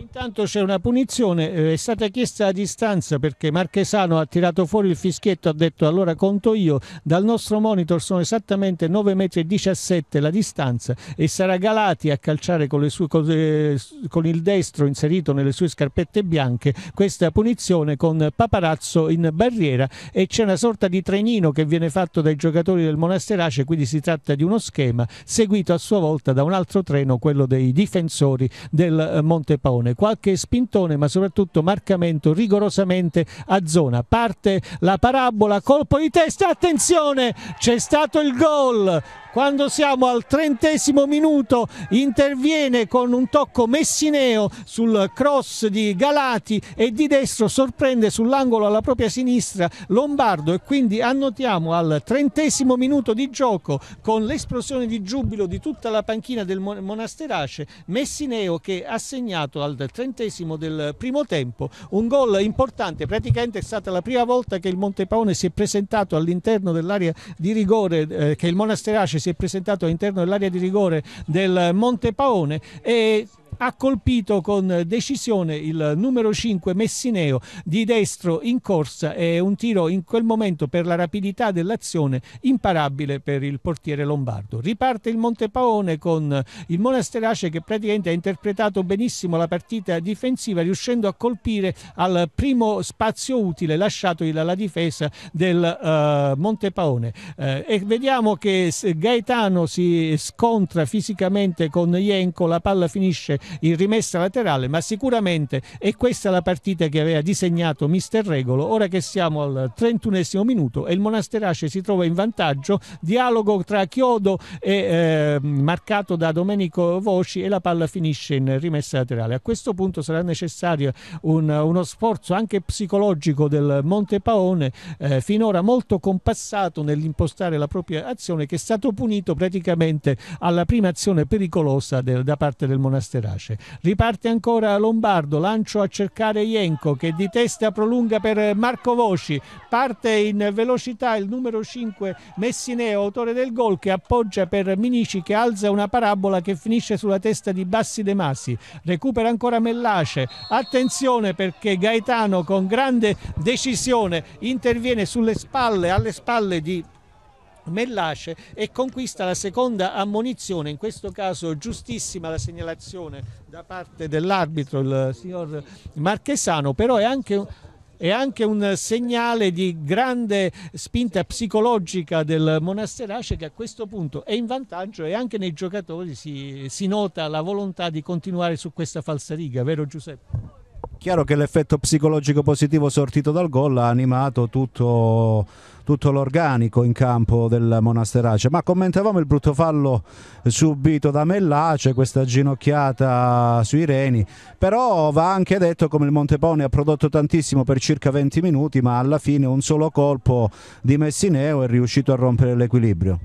intanto c'è una punizione, eh, è stata chiesta a distanza perché Marchesano ha tirato fuori il fischietto, ha detto allora conto io, dal nostro monitor sono esattamente 9,17 m la distanza e sarà Galati a calciare con, sue, con il destro inserito nelle sue scarpette bianche questa punizione con Paparazzo in barriera e c'è una sorta di trenino che viene fatto dai giocatori del Monasterace, quindi si tratta di uno schema seguito a sua volta da un altro treno, quello dei difensori del eh, Monte Paone punizione, qualche spintone, ma soprattutto marcamento rigorosamente a zona. Parte la parabola, colpo di testa, attenzione, c'è stato il gol quando siamo al trentesimo minuto interviene con un tocco messineo sul cross di Galati e di destro sorprende sull'angolo alla propria sinistra Lombardo e quindi annotiamo al trentesimo minuto di gioco con l'esplosione di giubilo di tutta la panchina del Monasterace Messineo che ha segnato al trentesimo del primo tempo un gol importante praticamente è stata la prima volta che il Montepaone si è presentato all'interno dell'area di rigore eh, che il Monasterace si è presentato all'interno dell'area di rigore del Monte Paone e ha colpito con decisione il numero 5 Messineo di destro in corsa e un tiro in quel momento per la rapidità dell'azione imparabile per il portiere lombardo. Riparte il Montepaone con il Monasterace che praticamente ha interpretato benissimo la partita difensiva riuscendo a colpire al primo spazio utile lasciato dalla difesa del uh, Montepaone. Uh, e vediamo che Gaetano si scontra fisicamente con Jenko, la palla finisce in rimessa laterale, ma sicuramente è questa la partita che aveva disegnato Mister Regolo. Ora che siamo al 31 minuto e il Monasterace si trova in vantaggio, dialogo tra Chiodo e eh, marcato da Domenico Voci e la palla finisce in rimessa laterale. A questo punto sarà necessario un, uno sforzo anche psicologico del Montepaone, eh, finora molto compassato nell'impostare la propria azione, che è stato punito praticamente alla prima azione pericolosa del, da parte del Monasterace efficace. Riparte ancora Lombardo, lancio a cercare Ienco che di testa prolunga per Marco Voci, parte in velocità il numero 5 Messineo, autore del gol che appoggia per Minici che alza una parabola che finisce sulla testa di Bassi De Masi, recupera ancora Mellace, attenzione perché Gaetano con grande decisione interviene sulle spalle, alle spalle di Mellace e conquista la seconda ammonizione, in questo caso giustissima la segnalazione da parte dell'arbitro, il signor Marchesano, però è anche un è anche un segnale di grande spinta psicologica del Monasterace che a questo punto è in vantaggio e anche nei giocatori si, si nota la volontà di continuare su questa falsa riga, vero Giuseppe? Chiaro che l'effetto psicologico positivo sortito dal gol ha animato tutto, tutto l'organico in campo del Monasterace, ma commentavamo il brutto fallo subito da Mellace, questa ginocchiata sui reni, però va anche detto come il Montepone ha prodotto tantissimo per circa 20 minuti, ma alla fine un solo colpo di Messineo è riuscito a rompere l'equilibrio.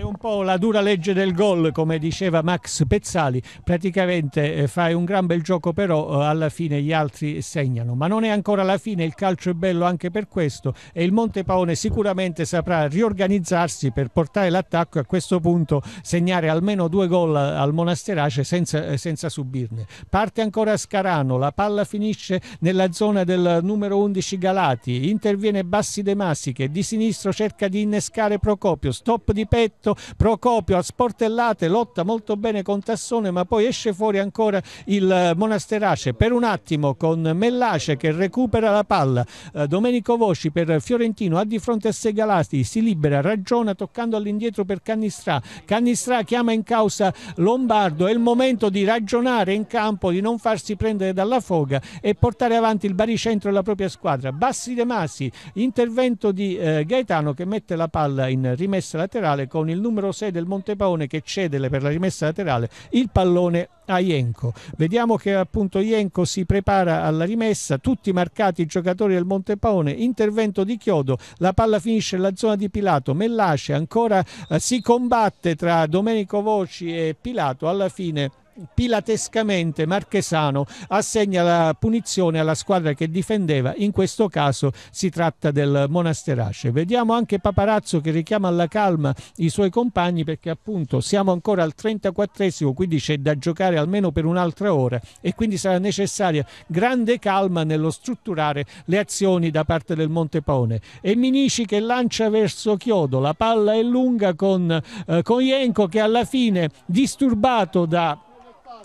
È un po' la dura legge del gol, come diceva Max Pezzali, praticamente eh, fai un gran bel gioco però eh, alla fine gli altri segnano, ma non è ancora la fine, il calcio è bello anche per questo e il Monte Paone sicuramente saprà riorganizzarsi per portare l'attacco e a questo punto segnare almeno due gol al Monasterace senza, eh, senza subirne. Parte ancora Scarano, la palla finisce nella zona del numero 11 Galati, interviene Bassi De Massi che di sinistro cerca di innescare Procopio, stop di petto visto Procopio a sportellate lotta molto bene con Tassone ma poi esce fuori ancora il eh, Monasterace per un attimo con Mellace che recupera la palla eh, Domenico Voci per Fiorentino ha di fronte a Segalati si libera ragiona toccando all'indietro per Cannistrà Cannistrà chiama in causa Lombardo è il momento di ragionare in campo di non farsi prendere dalla foga e portare avanti il baricentro e la propria squadra Bassi De Masi intervento di eh, Gaetano che mette la palla in rimessa laterale con il il numero 6 del Montepaone che cede per la rimessa laterale il pallone a Ienco. Vediamo che appunto Ienco si prepara alla rimessa, tutti marcati i giocatori del Montepaone, intervento di Chiodo, la palla finisce nella zona di Pilato, Mellace ancora eh, si combatte tra Domenico Voci e Pilato, alla fine pilatescamente Marchesano assegna la punizione alla squadra che difendeva, in questo caso si tratta del Monasterace. Vediamo anche Paparazzo che richiama alla calma i suoi compagni perché appunto siamo ancora al 34esimo, quindi c'è da giocare almeno per un'altra ora e quindi sarà necessaria grande calma nello strutturare le azioni da parte del Montepone. E Minici che lancia verso Chiodo, la palla è lunga con eh, Ienco che alla fine disturbato da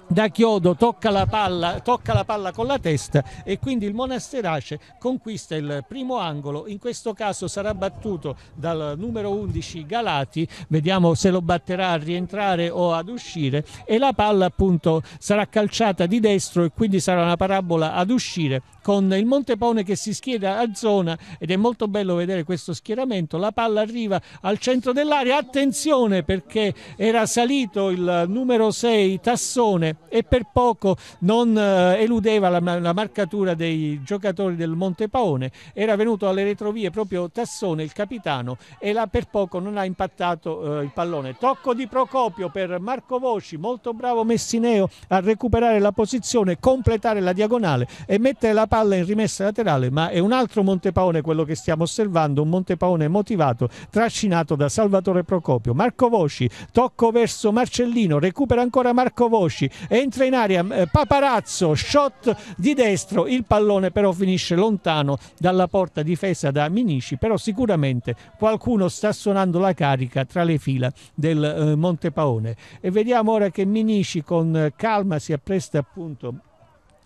da chiodo tocca la, palla, tocca la palla con la testa e quindi il Monasterace conquista il primo angolo, in questo caso sarà battuto dal numero 11 Galati, vediamo se lo batterà a rientrare o ad uscire e la palla appunto sarà calciata di destro e quindi sarà una parabola ad uscire con il Montepone che si schieda a zona ed è molto bello vedere questo schieramento, la palla arriva al centro dell'area, attenzione perché era salito il numero 6 Tassone e per poco non eh, eludeva la, la, marcatura dei giocatori del Monte Paone. era venuto alle retrovie proprio Tassone, il capitano, e là per poco non ha impattato eh, il pallone. Tocco di Procopio per Marco Voci, molto bravo Messineo a recuperare la posizione, completare la diagonale e mettere la palla in rimessa laterale, ma è un altro Monte Paone quello che stiamo osservando, un Monte Paone motivato, trascinato da Salvatore Procopio. Marco Voci, tocco verso Marcellino, recupera ancora Marco Voci, entra in aria eh, Paparazzo, shot di destro, il pallone però finisce lontano dalla porta difesa da Minici, però sicuramente qualcuno sta suonando la carica tra le fila del eh, Montepaone. E vediamo ora che Minici con calma si appresta appunto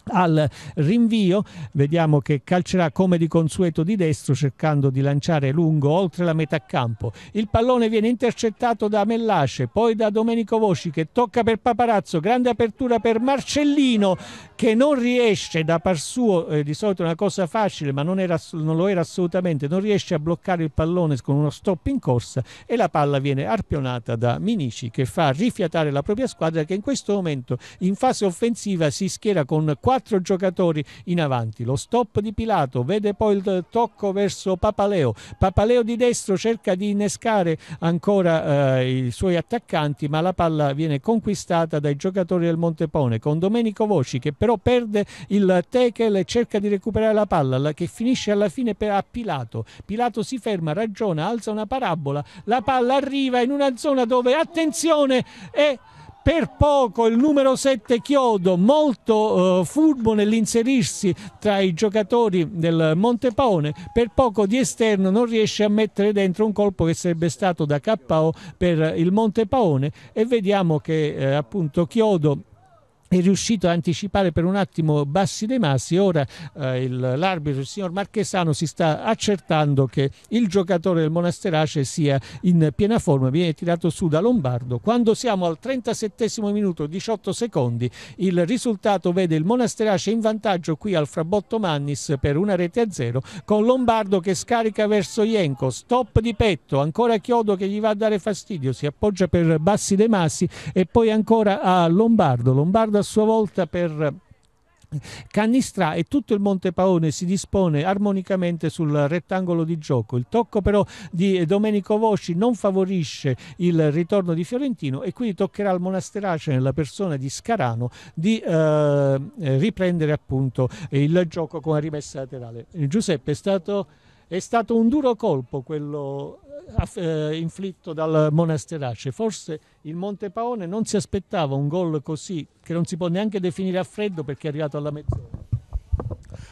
al rinvio. Vediamo che calcerà come di consueto di destro cercando di lanciare lungo oltre la metà campo. Il pallone viene intercettato da Mellace, poi da Domenico Voci che tocca per Paparazzo, grande apertura per Marcellino che non riesce da par suo, eh, di solito è una cosa facile ma non, era, non lo era assolutamente, non riesce a bloccare il pallone con uno stop in corsa e la palla viene arpionata da Minici che fa rifiatare la propria squadra che in questo momento in fase offensiva si schiera con 4 quattro giocatori in avanti. Lo stop di Pilato vede poi il tocco verso Papaleo. Papaleo di destro cerca di innescare ancora eh, i suoi attaccanti, ma la palla viene conquistata dai giocatori del Montepone con Domenico Voci che però perde il tekel e cerca di recuperare la palla che finisce alla fine per, a Pilato. Pilato si ferma, ragiona, alza una parabola, la palla arriva in una zona dove attenzione è per poco il numero 7 Chiodo, molto eh, furbo nell'inserirsi tra i giocatori del Montepaone, per poco di esterno non riesce a mettere dentro un colpo che sarebbe stato da KO per il Montepaone e vediamo che eh, appunto Chiodo è riuscito a anticipare per un attimo Bassi De Massi ora eh, l'arbitro, il signor Marchesano, si sta accertando che il giocatore del Monasterace sia in piena forma, viene tirato su da Lombardo. Quando siamo al 37 minuto 18 secondi, il risultato vede il Monasterace in vantaggio qui al Frabotto Mannis per una rete a zero, con Lombardo che scarica verso Ienco, stop di petto, ancora Chiodo che gli va a dare fastidio, si appoggia per Bassi De Massi e poi ancora a Lombardo. Lombardo a sua volta per Cannistrà e tutto il Monte Paone si dispone armonicamente sul rettangolo di gioco. Il tocco però di Domenico Voci non favorisce il ritorno di Fiorentino e quindi toccherà al Monasterace nella persona di Scarano di eh, eh riprendere appunto il gioco con la rimessa laterale. Eh, Giuseppe è stato, è stato un duro colpo quello eh, eh inflitto dal Monasterace, forse il Monte Paone non si aspettava un gol così, che non si può neanche definire a freddo perché è arrivato alla mezz'ora.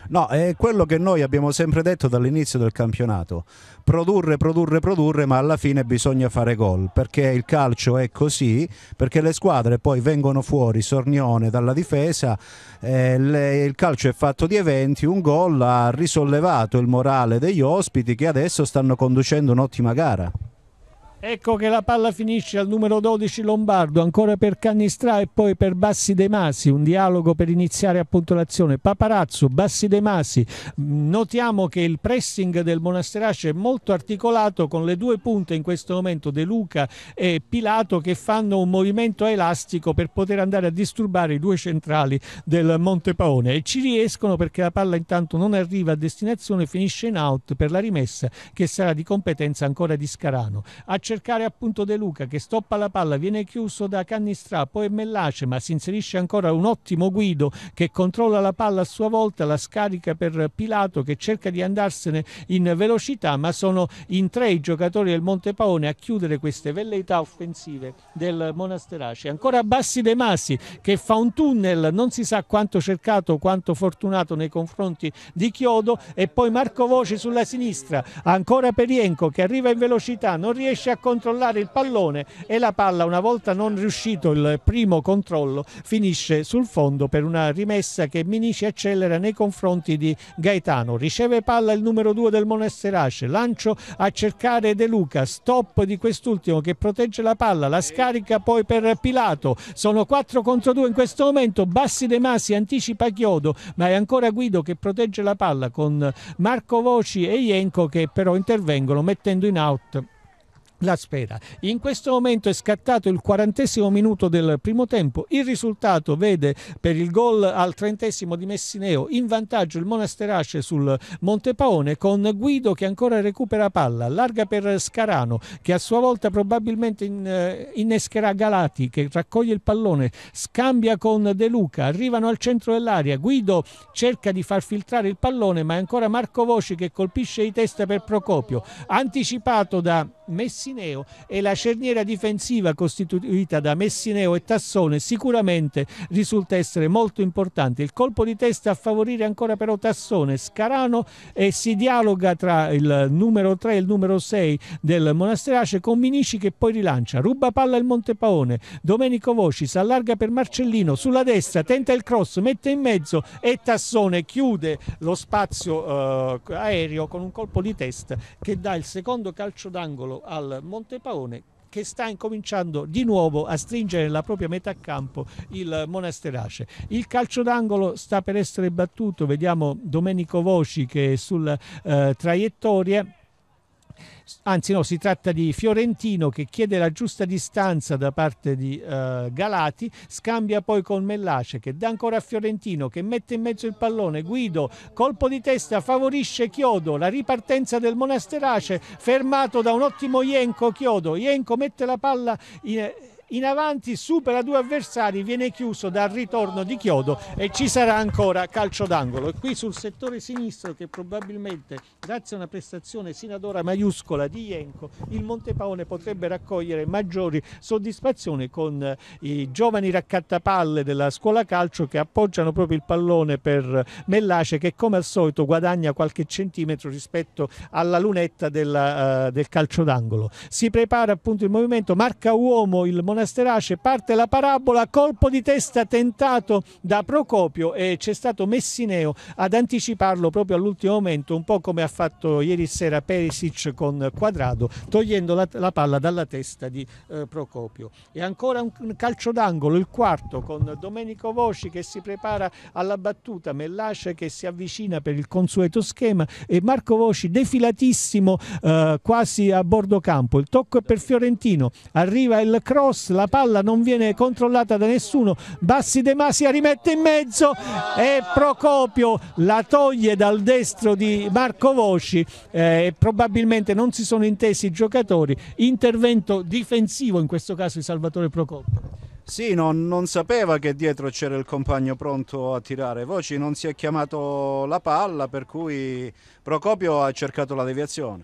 No, è quello che noi abbiamo sempre detto dall'inizio del campionato. Produrre, produrre, produrre, ma alla fine bisogna fare gol, perché il calcio è così, perché le squadre poi vengono fuori sornione dalla difesa, eh, le, il calcio è fatto di eventi, un gol ha risollevato il morale degli ospiti che adesso stanno conducendo un'ottima gara. Ecco che la palla finisce al numero 12 Lombardo, ancora per Cannistrà e poi per Bassi De Masi, un dialogo per iniziare appunto l'azione. Paparazzo, Bassi De Masi, mm, notiamo che il pressing del Monasterace è molto articolato con le due punte in questo momento De Luca e Pilato che fanno un movimento elastico per poter andare a disturbare i due centrali del Montepaone e ci riescono perché la palla intanto non arriva a destinazione, finisce in out per la rimessa che sarà di competenza ancora di Scarano. Accer cercare appunto De Luca che stoppa la palla, viene chiuso da Cannistra, poi Mellace, ma si inserisce ancora un ottimo Guido che controlla la palla a sua volta, la scarica per Pilato che cerca di andarsene in velocità, ma sono in tre i giocatori del Montepaone a chiudere queste velleità offensive del Monasterace. Ancora Bassi De Masi che fa un tunnel, non si sa quanto cercato, quanto fortunato nei confronti di Chiodo e poi Marco Voce sulla sinistra, ancora Perienco che arriva in velocità, non riesce a controllare il pallone e la palla una volta non riuscito il primo controllo finisce sul fondo per una rimessa che Minici accelera nei confronti di Gaetano. Riceve palla il numero 2 del Monesterace, lancio a cercare De Luca, stop di quest'ultimo che protegge la palla, la scarica poi per Pilato. Sono 4 contro 2 in questo momento, Bassi De Masi anticipa Chiodo, ma è ancora Guido che protegge la palla con Marco Voci e Ienco che però intervengono mettendo in out la sfera. In questo momento è scattato il quarantesimo minuto del primo tempo, il risultato vede per il gol al trentesimo di Messineo in vantaggio il Monasterace sul Montepaone con Guido che ancora recupera palla, larga per Scarano che a sua volta probabilmente in, eh, innescherà Galati che raccoglie il pallone, scambia con De Luca, arrivano al centro dell'area, Guido cerca di far filtrare il pallone ma è ancora Marco Voci che colpisce di testa per Procopio, anticipato da Messineo Messineo e la cerniera difensiva costituita da Messineo e Tassone sicuramente risulta essere molto importante. Il colpo di testa a favorire ancora però Tassone, Scarano e si dialoga tra il numero 3 e il numero 6 del Monasterace con Minici che poi rilancia, ruba palla il Montepaone, Domenico Voci si allarga per Marcellino, sulla destra tenta il cross, mette in mezzo e Tassone chiude lo spazio eh, aereo con un colpo di testa che dà il secondo calcio d'angolo al per Montepaone che sta incominciando di nuovo a stringere la propria metà campo il Monasterace. Il calcio d'angolo sta per essere battuto, vediamo Domenico Voci che è sulla eh, traiettoria anzi no, si tratta di Fiorentino che chiede la giusta distanza da parte di eh, Galati, scambia poi con Mellace che dà ancora a Fiorentino che mette in mezzo il pallone, Guido, colpo di testa, favorisce Chiodo, la ripartenza del Monasterace, fermato da un ottimo Ienco Chiodo, Ienco mette la palla in in avanti supera due avversari, viene chiuso dal ritorno di Chiodo e ci sarà ancora calcio d'angolo. E qui sul settore sinistro che probabilmente grazie a una prestazione sino ad ora maiuscola di Ienco il Montepaone potrebbe raccogliere maggiori soddisfazioni con eh, i giovani raccattapalle della scuola calcio che appoggiano proprio il pallone per Mellace che come al solito guadagna qualche centimetro rispetto alla lunetta della, uh, del calcio d'angolo. Si prepara appunto il movimento, marca uomo il Montepaone monasterace parte la parabola colpo di testa tentato da Procopio e c'è stato Messineo ad anticiparlo proprio all'ultimo momento, un po' come ha fatto ieri sera Perisic con Quadrado, togliendo la, la palla dalla testa di eh, Procopio. E ancora un, calcio d'angolo, il quarto, con Domenico Voci che si prepara alla battuta, Mellace che si avvicina per il consueto schema e Marco Voci defilatissimo eh, quasi a bordo campo. Il tocco è per Fiorentino, arriva il cross la palla non viene controllata da nessuno, Bassi De Masia rimette in mezzo e Procopio la toglie dal destro di Marco Vosci, eh, probabilmente non si sono intesi i giocatori, intervento difensivo in questo caso di Salvatore Procopio. Sì, no, non sapeva che dietro c'era il compagno pronto a tirare. Voci non si è chiamato la palla, per cui Procopio ha cercato la deviazione.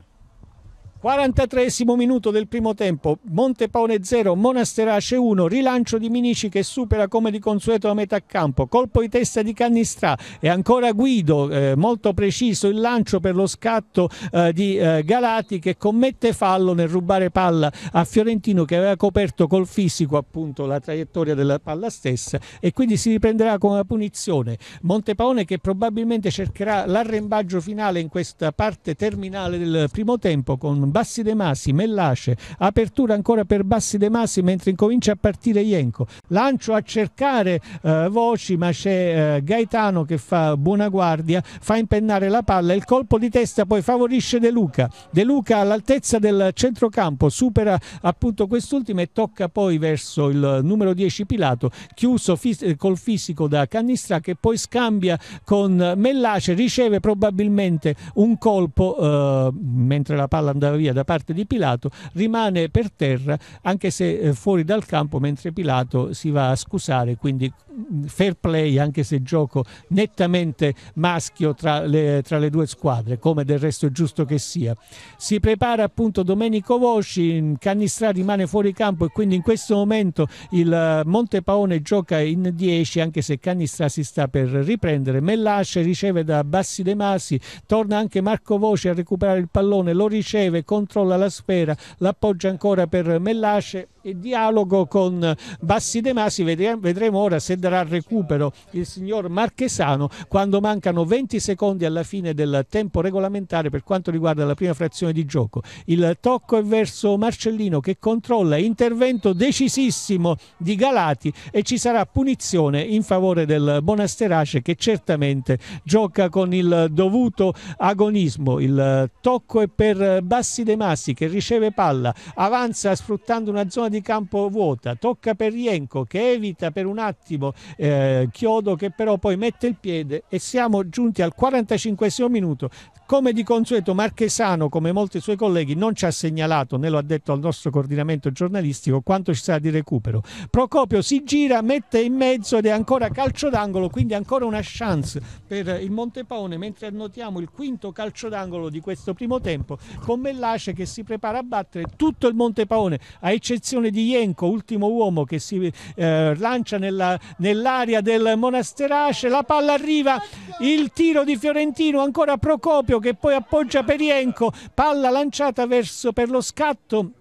43 minuto del primo tempo, Montepaone 0, Monasterace 1, rilancio di Minici che supera come di consueto la metà campo, colpo di testa di Cannistrà e ancora Guido, eh, molto preciso il lancio per lo scatto eh, di eh, Galati che commette fallo nel rubare palla a Fiorentino che aveva coperto col fisico appunto la traiettoria della palla stessa e quindi si riprenderà con una punizione. Montepaone che probabilmente cercherà l'arrembaggio finale in questa parte terminale del primo tempo con Bassi De Masi, Mellace, apertura ancora per Bassi De Masi mentre incomincia a partire Ienco. Lancio a cercare eh, voci ma c'è eh, Gaetano che fa buona guardia, fa impennare la palla, il colpo di testa poi favorisce De Luca. De Luca all'altezza del centrocampo supera appunto quest'ultima e tocca poi verso il numero 10 Pilato, chiuso fis col fisico da Cannistra che poi scambia con Mellace, riceve probabilmente un colpo eh, mentre la palla andava via Maria da parte di Pilato rimane per terra anche se eh, fuori dal campo mentre Pilato si va a scusare quindi mm, fair play anche se gioco nettamente maschio tra le, tra le due squadre come del resto è giusto che sia si prepara appunto Domenico Voci Cannistrà rimane fuori campo e quindi in questo momento il eh, Montepaone gioca in 10 anche se Cannistrà si sta per riprendere Mellasce riceve da Bassi De Masi torna anche Marco Voci a recuperare il pallone lo riceve controlla la sfera, l'appoggia ancora per Mellace e dialogo con Bassi De Masi, vedremo ora se darà recupero il signor Marchesano quando mancano 20 secondi alla fine del tempo regolamentare per quanto riguarda la prima frazione di gioco. Il tocco è verso Marcellino che controlla, intervento decisissimo di Galati e ci sarà punizione in favore del Bonasterace che certamente gioca con il dovuto agonismo. Il tocco è per Bassi De Masi che riceve palla, avanza sfruttando una zona di di campo vuota, tocca per Rienco che evita per un attimo eh, Chiodo che però poi mette il piede e siamo giunti al 45 minuto. Come di consueto Marchesano, come molti suoi colleghi, non ci ha segnalato né lo ha detto al nostro coordinamento giornalistico quanto ci sarà di recupero. Procopio si gira, mette in mezzo ed è ancora calcio d'angolo, quindi ancora una chance per il Montepone, mentre annotiamo il quinto calcio d'angolo di questo primo tempo con Mellace che si prepara a battere tutto il Montepaone a eccezione azione di Ienco, ultimo uomo che si eh, lancia nella, nell'area del Monasterace, la palla arriva, il tiro di Fiorentino, ancora Procopio che poi appoggia per Ienco, palla lanciata verso per lo scatto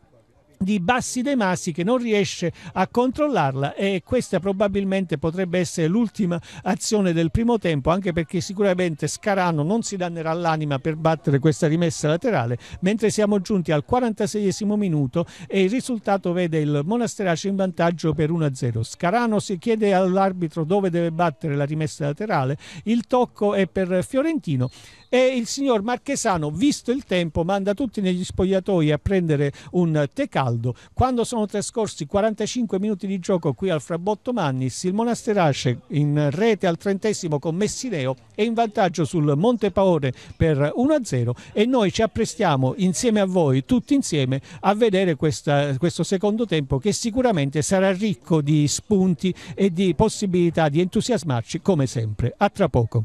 di Bassi De massi che non riesce a controllarla e questa probabilmente potrebbe essere l'ultima azione del primo tempo anche perché sicuramente Scarano non si dannerà l'anima per battere questa rimessa laterale mentre siamo giunti al 46esimo minuto e il risultato vede il Monasterace in vantaggio per 1-0 Scarano si chiede all'arbitro dove deve battere la rimessa laterale il tocco è per Fiorentino e il signor Marchesano, visto il tempo, manda tutti negli spogliatoi a prendere un tè caldo. Quando sono trascorsi 45 minuti di gioco qui al Frabotto Mannis, il Monasterasce in rete al trentesimo con Messineo è in vantaggio sul Monte Paone per 1-0 e noi ci apprestiamo insieme a voi, tutti insieme, a vedere questa, questo secondo tempo che sicuramente sarà ricco di spunti e di possibilità di entusiasmarci come sempre. A tra poco.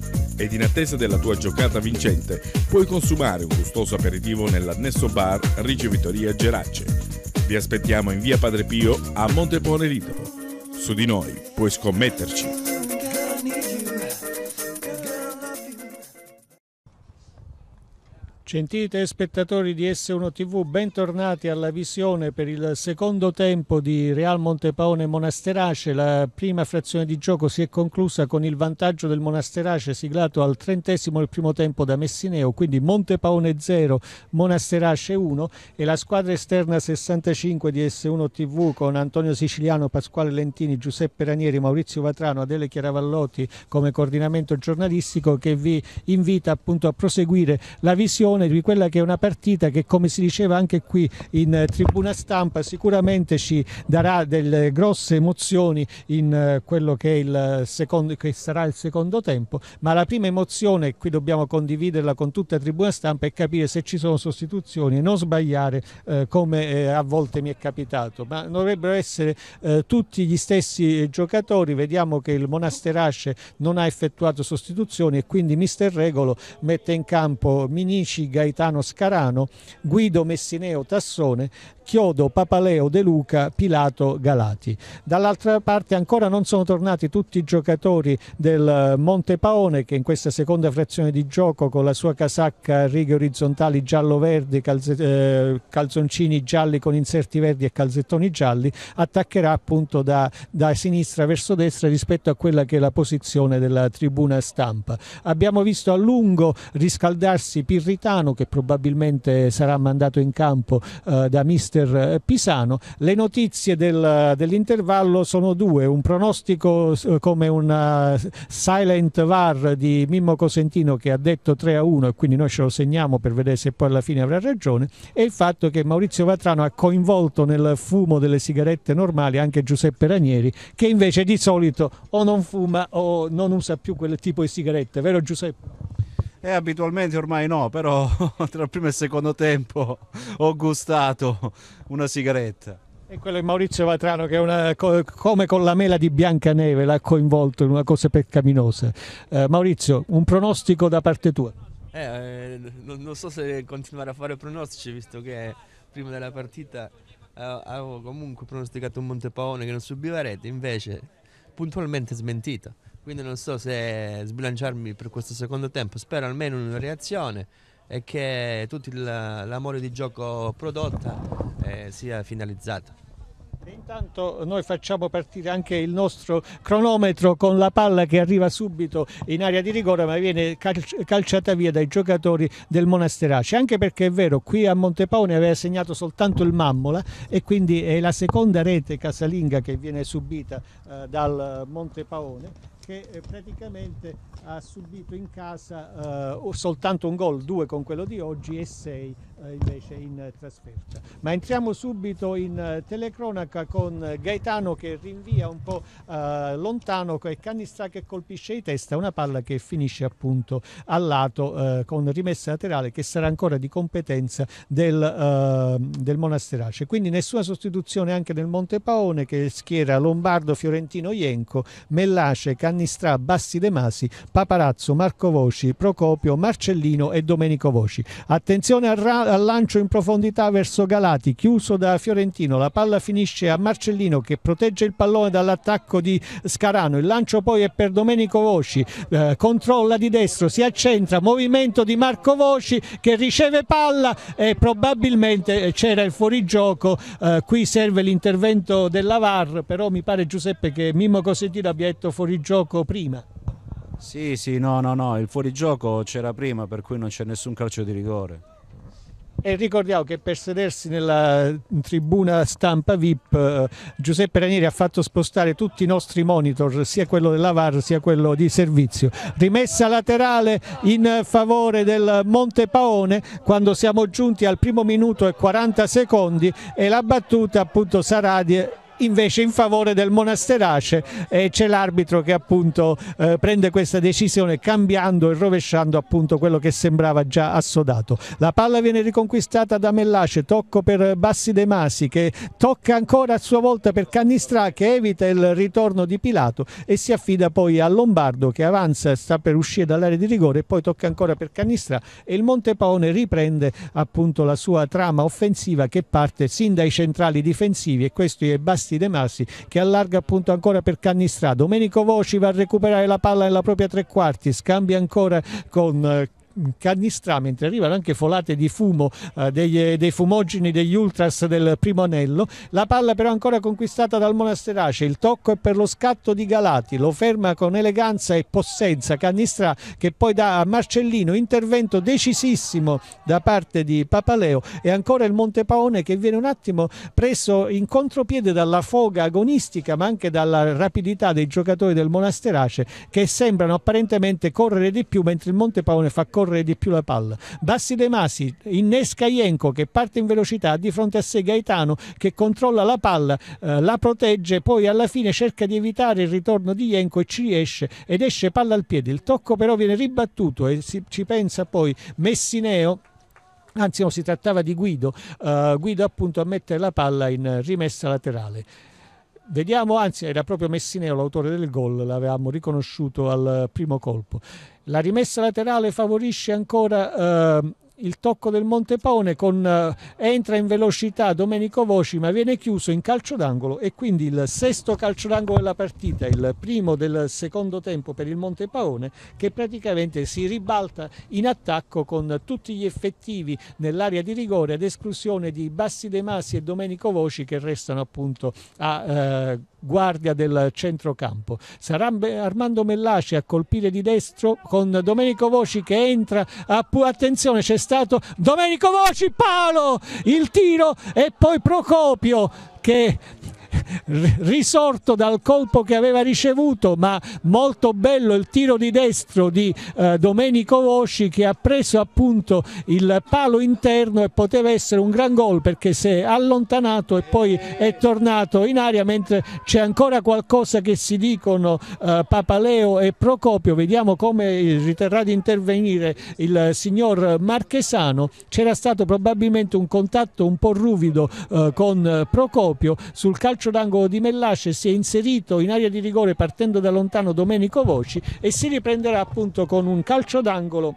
ed in attesa della tua giocata vincente puoi consumare un gustoso aperitivo nell'annesso bar Ricevitoria Gerace. Vi aspettiamo in via Padre Pio a Montepone Litoro. Su di noi puoi scommetterci. Sentite spettatori di S1 TV, bentornati alla visione per il secondo tempo di Real Montepaone Monasterace. La prima frazione di gioco si è conclusa con il vantaggio del Monasterace siglato al trentesimo il primo tempo da Messineo, quindi Montepaone 0, Monasterace 1 e la squadra esterna 65 di S1 TV con Antonio Siciliano, Pasquale Lentini, Giuseppe Ranieri, Maurizio Vatrano, Adele Chiaravallotti come coordinamento giornalistico che vi invita appunto a proseguire la visione visione di quella che è una partita che come si diceva anche qui in eh, tribuna stampa sicuramente ci darà delle grosse emozioni in eh, quello che, eh, secondo, che sarà il secondo tempo, ma la prima emozione, qui dobbiamo condividerla con tutta la tribuna stampa, è capire se ci sono sostituzioni e non sbagliare eh, come eh, a volte mi è capitato, ma dovrebbero essere eh, tutti gli stessi giocatori, vediamo che il Monasterasce non ha effettuato sostituzioni e quindi mister Regolo mette in campo Minici, Gaetano Scarano, Guido Messineo Tassone Chiodo, Papaleo, De Luca, Pilato, Galati. Dall'altra parte ancora non sono tornati tutti i giocatori del eh, Monte Paone che in questa seconda frazione di gioco con la sua casacca a righe orizzontali giallo verde eh, calzoncini gialli con inserti verdi e calzettoni gialli attaccherà appunto da, da sinistra verso destra rispetto a quella che è la posizione della tribuna stampa. Abbiamo visto a lungo riscaldarsi Pirritano che probabilmente sarà mandato in campo eh, da mister mister eh, Pisano. Le notizie del, eh, dell'intervallo sono due, un pronostico eh, come un silent var di Mimmo Cosentino che ha detto 3 a 1 e quindi noi ce lo segniamo per vedere se poi alla fine avrà ragione e il fatto che Maurizio Vatrano ha coinvolto nel fumo delle sigarette normali anche Giuseppe Ranieri che invece di solito o non fuma o non usa più quel tipo di sigarette, vero Giuseppe? e eh, abitualmente ormai no, però <laughs> tra il primo e il secondo tempo ho gustato una sigaretta. E quello di Maurizio Vatrano che è una, come con la mela di Biancaneve l'ha coinvolto in una cosa peccaminosa. Eh, Maurizio, un pronostico da parte tua? Eh, eh non so se continuare a fare pronostici visto che prima della partita eh, avevo comunque pronosticato un Montepaone che non subiva rete, invece puntualmente smentito. Quindi non so se sbilanciarmi per questo secondo tempo. Spero almeno una reazione e che tutto il, l'amore di gioco prodotta eh, sia finalizzato Intanto noi facciamo partire anche il nostro cronometro con la palla che arriva subito in area di rigore ma viene calciata via dai giocatori del Monasterace anche perché è vero qui a Montepaone aveva segnato soltanto il Mammola e quindi è la seconda rete casalinga che viene subita eh, dal Montepaone che eh, praticamente ha subito in casa eh, soltanto un gol, due con quello di oggi e sei eh, invece in eh, trasferta. Ma entriamo subito in eh, telecronaca con Gaetano che rinvia un po' eh, lontano e Canistra che colpisce di testa una palla che finisce appunto a lato eh, con rimessa laterale che sarà ancora di competenza del, eh, del Monasterace. Quindi nessuna sostituzione anche nel Paone che schiera Lombardo, Fiorentino, Ienco, Mellace, Cannistrà, Bassi De Masi, Paparazzo, Marco Voci, Procopio, Marcellino e Domenico Voci. Attenzione a Ra al lancio in profondità verso Galati, chiuso da Fiorentino. La palla finisce a Marcellino che protegge il pallone dall'attacco di Scarano. Il lancio poi è per Domenico Voci, eh, controlla di destro, si accentra, movimento di Marco Voci che riceve palla e probabilmente c'era il fuorigioco. Eh, qui serve l'intervento della VAR, però mi pare Giuseppe che Mimmo Cosentino abbia detto fuorigioco prima. Sì, sì, no, no, no, il fuorigioco c'era prima, per cui non c'è nessun calcio di rigore. E ricordiamo che per sedersi nella tribuna stampa VIP eh, Giuseppe Ranieri ha fatto spostare tutti i nostri monitor, sia quello della VAR sia quello di servizio. Rimessa laterale in favore del Monte Paone quando siamo giunti al primo minuto e 40 secondi e la battuta appunto sarà di invece in favore del Monasterace e c'è l'arbitro che appunto eh, prende questa decisione cambiando e rovesciando appunto quello che sembrava già assodato. La palla viene riconquistata da Mellace, tocco per Bassi De Masi che tocca ancora a sua volta per Cannistrà che evita il ritorno di Pilato e si affida poi a Lombardo che avanza, sta per uscire dall'area di rigore e poi tocca ancora per Cannistrà e il Montepone riprende appunto la sua trama offensiva che parte sin dai centrali difensivi e questo è Bassi Massi De Massi che allarga appunto ancora per Cannistra. Domenico Voci va a recuperare la palla nella propria tre quarti scambia ancora con eh, canistrà mentre arrivano anche folate di fumo eh, degli, eh, dei fumogeni degli ultras del primo anello la palla però ancora conquistata dal Monasterace il tocco è per lo scatto di Galati lo ferma con eleganza e possenza Canistrà che poi dà a Marcellino intervento decisissimo da parte di Papaleo e ancora il Montepaone che viene un attimo preso in contropiede dalla foga agonistica ma anche dalla rapidità dei giocatori del Monasterace che sembrano apparentemente correre di più mentre il Montepaone fa correre correre di più la palla. Bassi De Masi innesca Ienco che parte in velocità di fronte a sé Gaetano che controlla la palla, eh, la protegge, poi alla fine cerca di evitare il ritorno di Ienco e ci riesce ed esce palla al piede. Il tocco però viene ribattuto e si, ci pensa poi Messineo anzi no, si trattava di Guido, uh, Guido appunto a mettere la palla in rimessa laterale. Vediamo, anzi era proprio Messineo l'autore del gol, l'avevamo riconosciuto al primo colpo. La rimessa laterale favorisce ancora eh, il tocco del Montepone, con, eh, entra in velocità Domenico Voci ma viene chiuso in calcio d'angolo e quindi il sesto calcio d'angolo della partita, il primo del secondo tempo per il Montepaone che praticamente si ribalta in attacco con tutti gli effettivi nell'area di rigore ad esclusione di Bassi De Masi e Domenico Voci che restano appunto a... Eh, guardia del centrocampo. Sarà Armando Mellaci a colpire di destro con Domenico Voci che entra. A pu- attenzione, c'è stato Domenico Voci, palo, il tiro e poi Procopio che risorto dal colpo che aveva ricevuto, ma molto bello il tiro di destro di eh, Domenico Vosci che ha preso appunto il palo interno e poteva essere un gran gol perché si è allontanato e poi è tornato in aria mentre c'è ancora qualcosa che si dicono eh, Papaleo e Procopio, vediamo come riterrà di intervenire il signor Marchesano, c'era stato probabilmente un contatto un po' ruvido eh, con Procopio sul calcio calcio d'angolo di Mellace si è inserito in area di rigore partendo da lontano Domenico Voci e si riprenderà appunto con un calcio d'angolo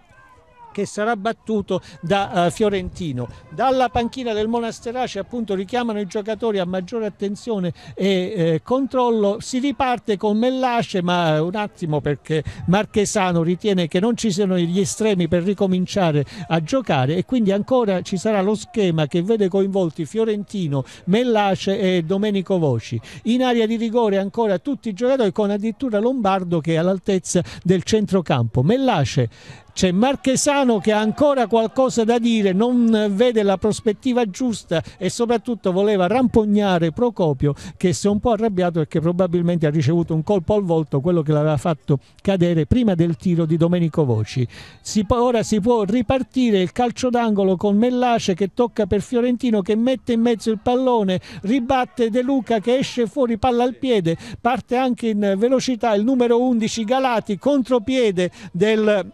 che sarà battuto da uh, Fiorentino. Dalla panchina del Monasterace appunto richiamano i giocatori a maggiore attenzione e eh, controllo, si riparte con Mellace ma un attimo perché Marchesano ritiene che non ci siano gli estremi per ricominciare a giocare e quindi ancora ci sarà lo schema che vede coinvolti Fiorentino, Mellace e Domenico Voci. In area di rigore ancora tutti i giocatori con addirittura Lombardo che è all'altezza del centrocampo. Mellace c'è Marchesano che ha ancora qualcosa da dire, non vede la prospettiva giusta e soprattutto voleva rampognare Procopio che si è un po' arrabbiato perché probabilmente ha ricevuto un colpo al volto, quello che l'aveva fatto cadere prima del tiro di Domenico Voci. Si può, ora si può ripartire il calcio d'angolo con Mellace che tocca per Fiorentino che mette in mezzo il pallone, ribatte De Luca che esce fuori palla al piede, parte anche in velocità il numero 11 Galati, contropiede del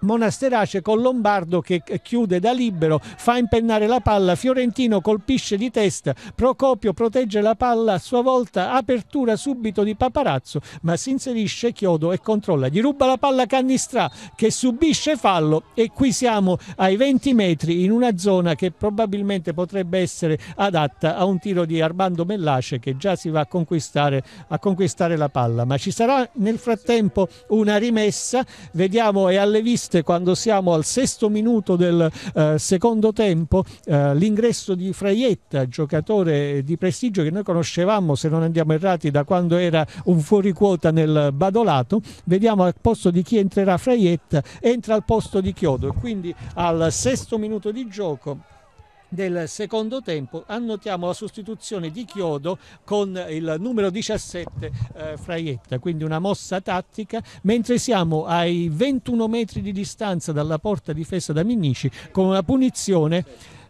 Monasterace con Lombardo che eh, chiude da libero, fa impennare la palla, Fiorentino colpisce di testa, Procopio protegge la palla a sua volta, apertura subito di Paparazzo, ma si inserisce Chiodo e controlla, gli ruba la palla Cannistrà che subisce fallo e qui siamo ai 20 metri in una zona che probabilmente potrebbe essere adatta a un tiro di Armando Mellace che già si va a conquistare, a conquistare la palla, ma ci sarà nel frattempo una rimessa, vediamo è alle viste 7 quando siamo al sesto minuto del eh, secondo tempo eh, l'ingresso di Fraietta giocatore di prestigio che noi conoscevamo se non andiamo errati da quando era un fuori quota nel Badolato vediamo al posto di chi entrerà Fraietta entra al posto di Chiodo quindi al sesto minuto di gioco del secondo tempo annotiamo la sostituzione di Chiodo con il numero 17 eh, Fraietta, quindi una mossa tattica, mentre siamo ai 21 metri di distanza dalla porta difesa da Minici con una punizione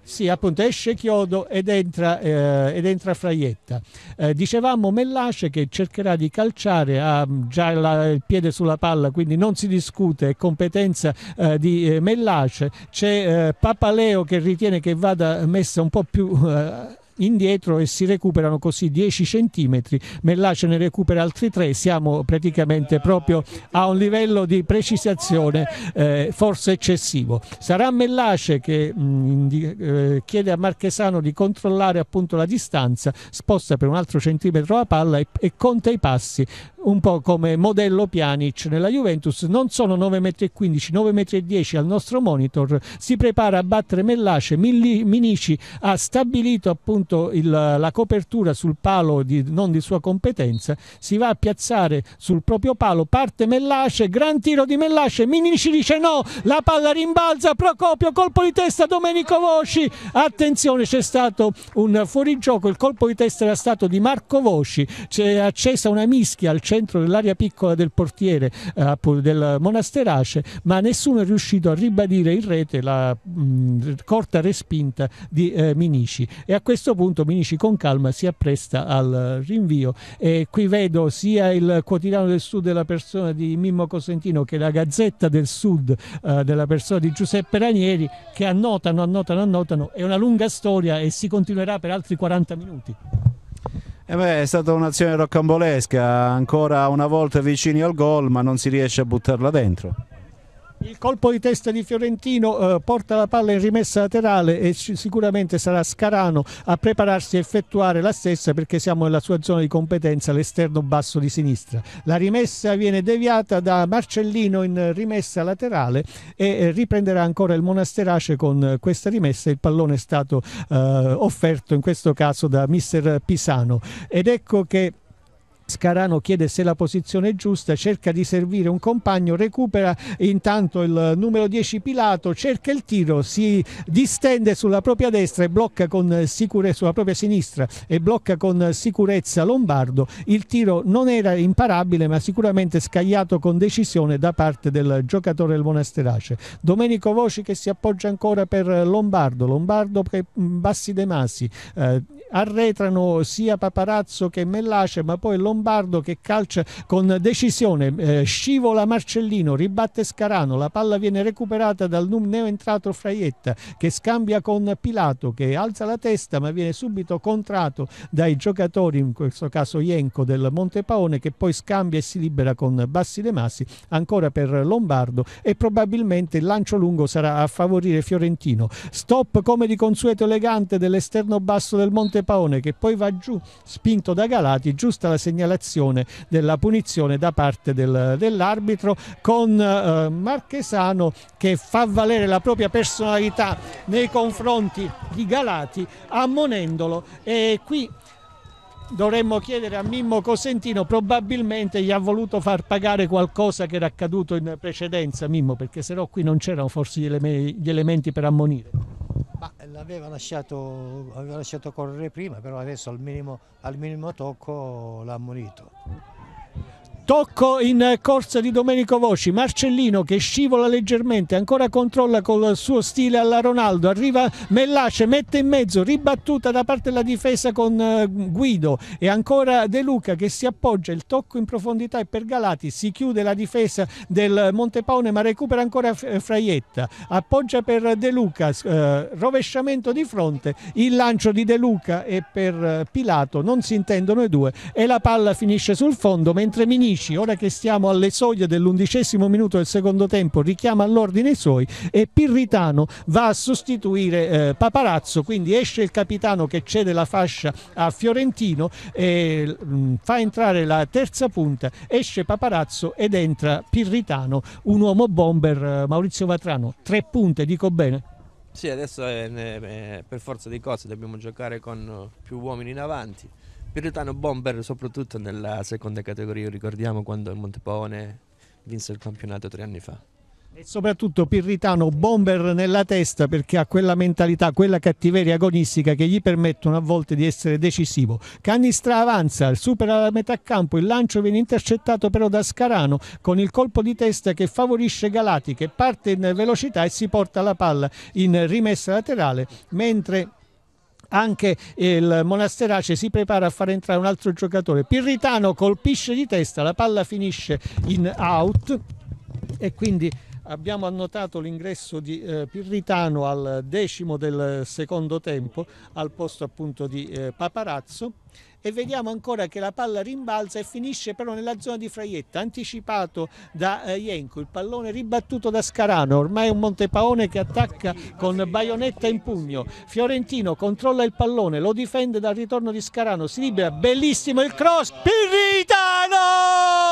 sì, appunto, esce Chiodo ed entra, eh, ed entra Fraietta. Eh, dicevamo Mellace che cercherà di calciare, ha già la, il piede sulla palla, quindi non si discute, è competenza eh, di eh, Mellace. C'è eh, Papaleo che ritiene che vada messa un po' più eh, indietro e si recuperano così 10 cm, Mellace ne recupera altri 3, siamo praticamente proprio a un livello di precisazione eh, forse eccessivo. Sarà Mellace che mh, mm, eh, chiede a Marchesano di controllare appunto la distanza, sposta per un altro centimetro la palla e, e conta i passi, un po' come modello Pjanic nella Juventus, non sono 9,15 m, 9,10 m al nostro monitor, si prepara a battere Mellace, Minici ha stabilito appunto il, la copertura sul palo di, non di sua competenza, si va a piazzare sul proprio palo, parte Mellace, gran tiro di Mellace, Minici dice no, la palla rimbalza, Procopio, colpo di testa Domenico Voci, attenzione c'è stato un fuorigioco, il colpo di testa era stato di Marco Voci, c'è accesa una mischia al centro centro dell'area piccola del portiere eh, del Monasterace, ma nessuno è riuscito a ribadire in rete la mh, corta respinta di eh, Minici. E a questo punto Minici con calma si appresta al rinvio. E qui vedo sia il quotidiano del Sud della persona di Mimmo Cosentino che la Gazzetta del Sud eh, della persona di Giuseppe Ranieri che annotano, annotano, annotano. È una lunga storia e si continuerà per altri 40 minuti. Eh beh, è stata un'azione rocambolesca, ancora una volta vicini al gol, ma non si riesce a buttarla dentro. Il colpo di testa di Fiorentino eh, porta la palla in rimessa laterale e sicuramente sarà Scarano a prepararsi a effettuare la stessa perché siamo nella sua zona di competenza, l'esterno basso di sinistra. La rimessa viene deviata da Marcellino in rimessa laterale e eh, riprenderà ancora il Monasterace con eh, questa rimessa. Il pallone è stato eh, offerto in questo caso da mister Pisano ed ecco che Scarano chiede se la posizione è giusta, cerca di servire un compagno, recupera intanto il numero 10 Pilato, cerca il tiro, si distende sulla propria destra e blocca con sicurezza sulla propria sinistra e blocca con sicurezza Lombardo. Il tiro non era imparabile, ma sicuramente scagliato con decisione da parte del giocatore del Monasterace. Domenico Voci che si appoggia ancora per Lombardo, Lombardo che mm, Bassi De Masi eh, arretrano sia Paparazzo che Mellace ma poi Lombardo che calcia con decisione eh, scivola Marcellino ribatte Scarano la palla viene recuperata dal neoentrato Fraietta che scambia con Pilato che alza la testa ma viene subito contrato dai giocatori in questo caso Ienco del Montepaone che poi scambia e si libera con Bassi De Massi ancora per Lombardo e probabilmente il lancio lungo sarà a favorire Fiorentino stop come di consueto elegante dell'esterno basso del Montepaone Paone che poi va giù, spinto da Galati, giusta la segnalazione della punizione da parte del, dell'arbitro con eh, Marchesano che fa valere la propria personalità nei confronti di Galati ammonendolo e qui dovremmo chiedere a Mimmo Cosentino, probabilmente gli ha voluto far pagare qualcosa che era accaduto in precedenza, Mimmo, perché sennò qui non c'erano forse gli, eleme gli elementi per ammonire. l'aveva lasciato, lasciato, correre prima, però adesso al minimo, al minimo tocco l'ha ammonito. Tocco in corsa di Domenico Voci, Marcellino che scivola leggermente, ancora controlla col suo stile alla Ronaldo, arriva Mellace, mette in mezzo, ribattuta da parte della difesa con eh, Guido e ancora De Luca che si appoggia, il tocco in profondità è per Galati si chiude la difesa del Montepaone ma recupera ancora Fraietta, appoggia per De Luca, eh, rovesciamento di fronte, il lancio di De Luca e per eh, Pilato non si intendono i due e la palla finisce sul fondo mentre Minini Ricci, ora che stiamo alle soglie dell'undicesimo minuto del secondo tempo, richiama all'ordine i suoi e Pirritano va a sostituire eh, Paparazzo, quindi esce il capitano che cede la fascia a Fiorentino e mh, mm, fa entrare la terza punta, esce Paparazzo ed entra Pirritano, un uomo bomber eh, Maurizio Vatrano, tre punte, dico bene. Sì, adesso è, è, per forza di cose dobbiamo giocare con più uomini in avanti. Pirutano bomber soprattutto nella seconda categoria, ricordiamo quando il Montepone vinse il campionato tre anni fa. E soprattutto Pirritano bomber nella testa perché ha quella mentalità, quella cattiveria agonistica che gli permettono a volte di essere decisivo. Canistra avanza, supera la metà campo, il lancio viene intercettato però da Scarano con il colpo di testa che favorisce Galati che parte in velocità e si porta la palla in rimessa laterale mentre anche il Monasterace si prepara a far entrare un altro giocatore Pirritano colpisce di testa la palla finisce in out e quindi abbiamo annotato l'ingresso di eh, Pirritano al decimo del secondo tempo al posto appunto di eh, Paparazzo e vediamo ancora che la palla rimbalza e finisce però nella zona di Fraietta, anticipato da eh, Ienco, il pallone ribattuto da Scarano, ormai è un Montepaone che attacca con baionetta in pugno, Fiorentino controlla il pallone, lo difende dal ritorno di Scarano, si libera, bellissimo il cross, Pirritano!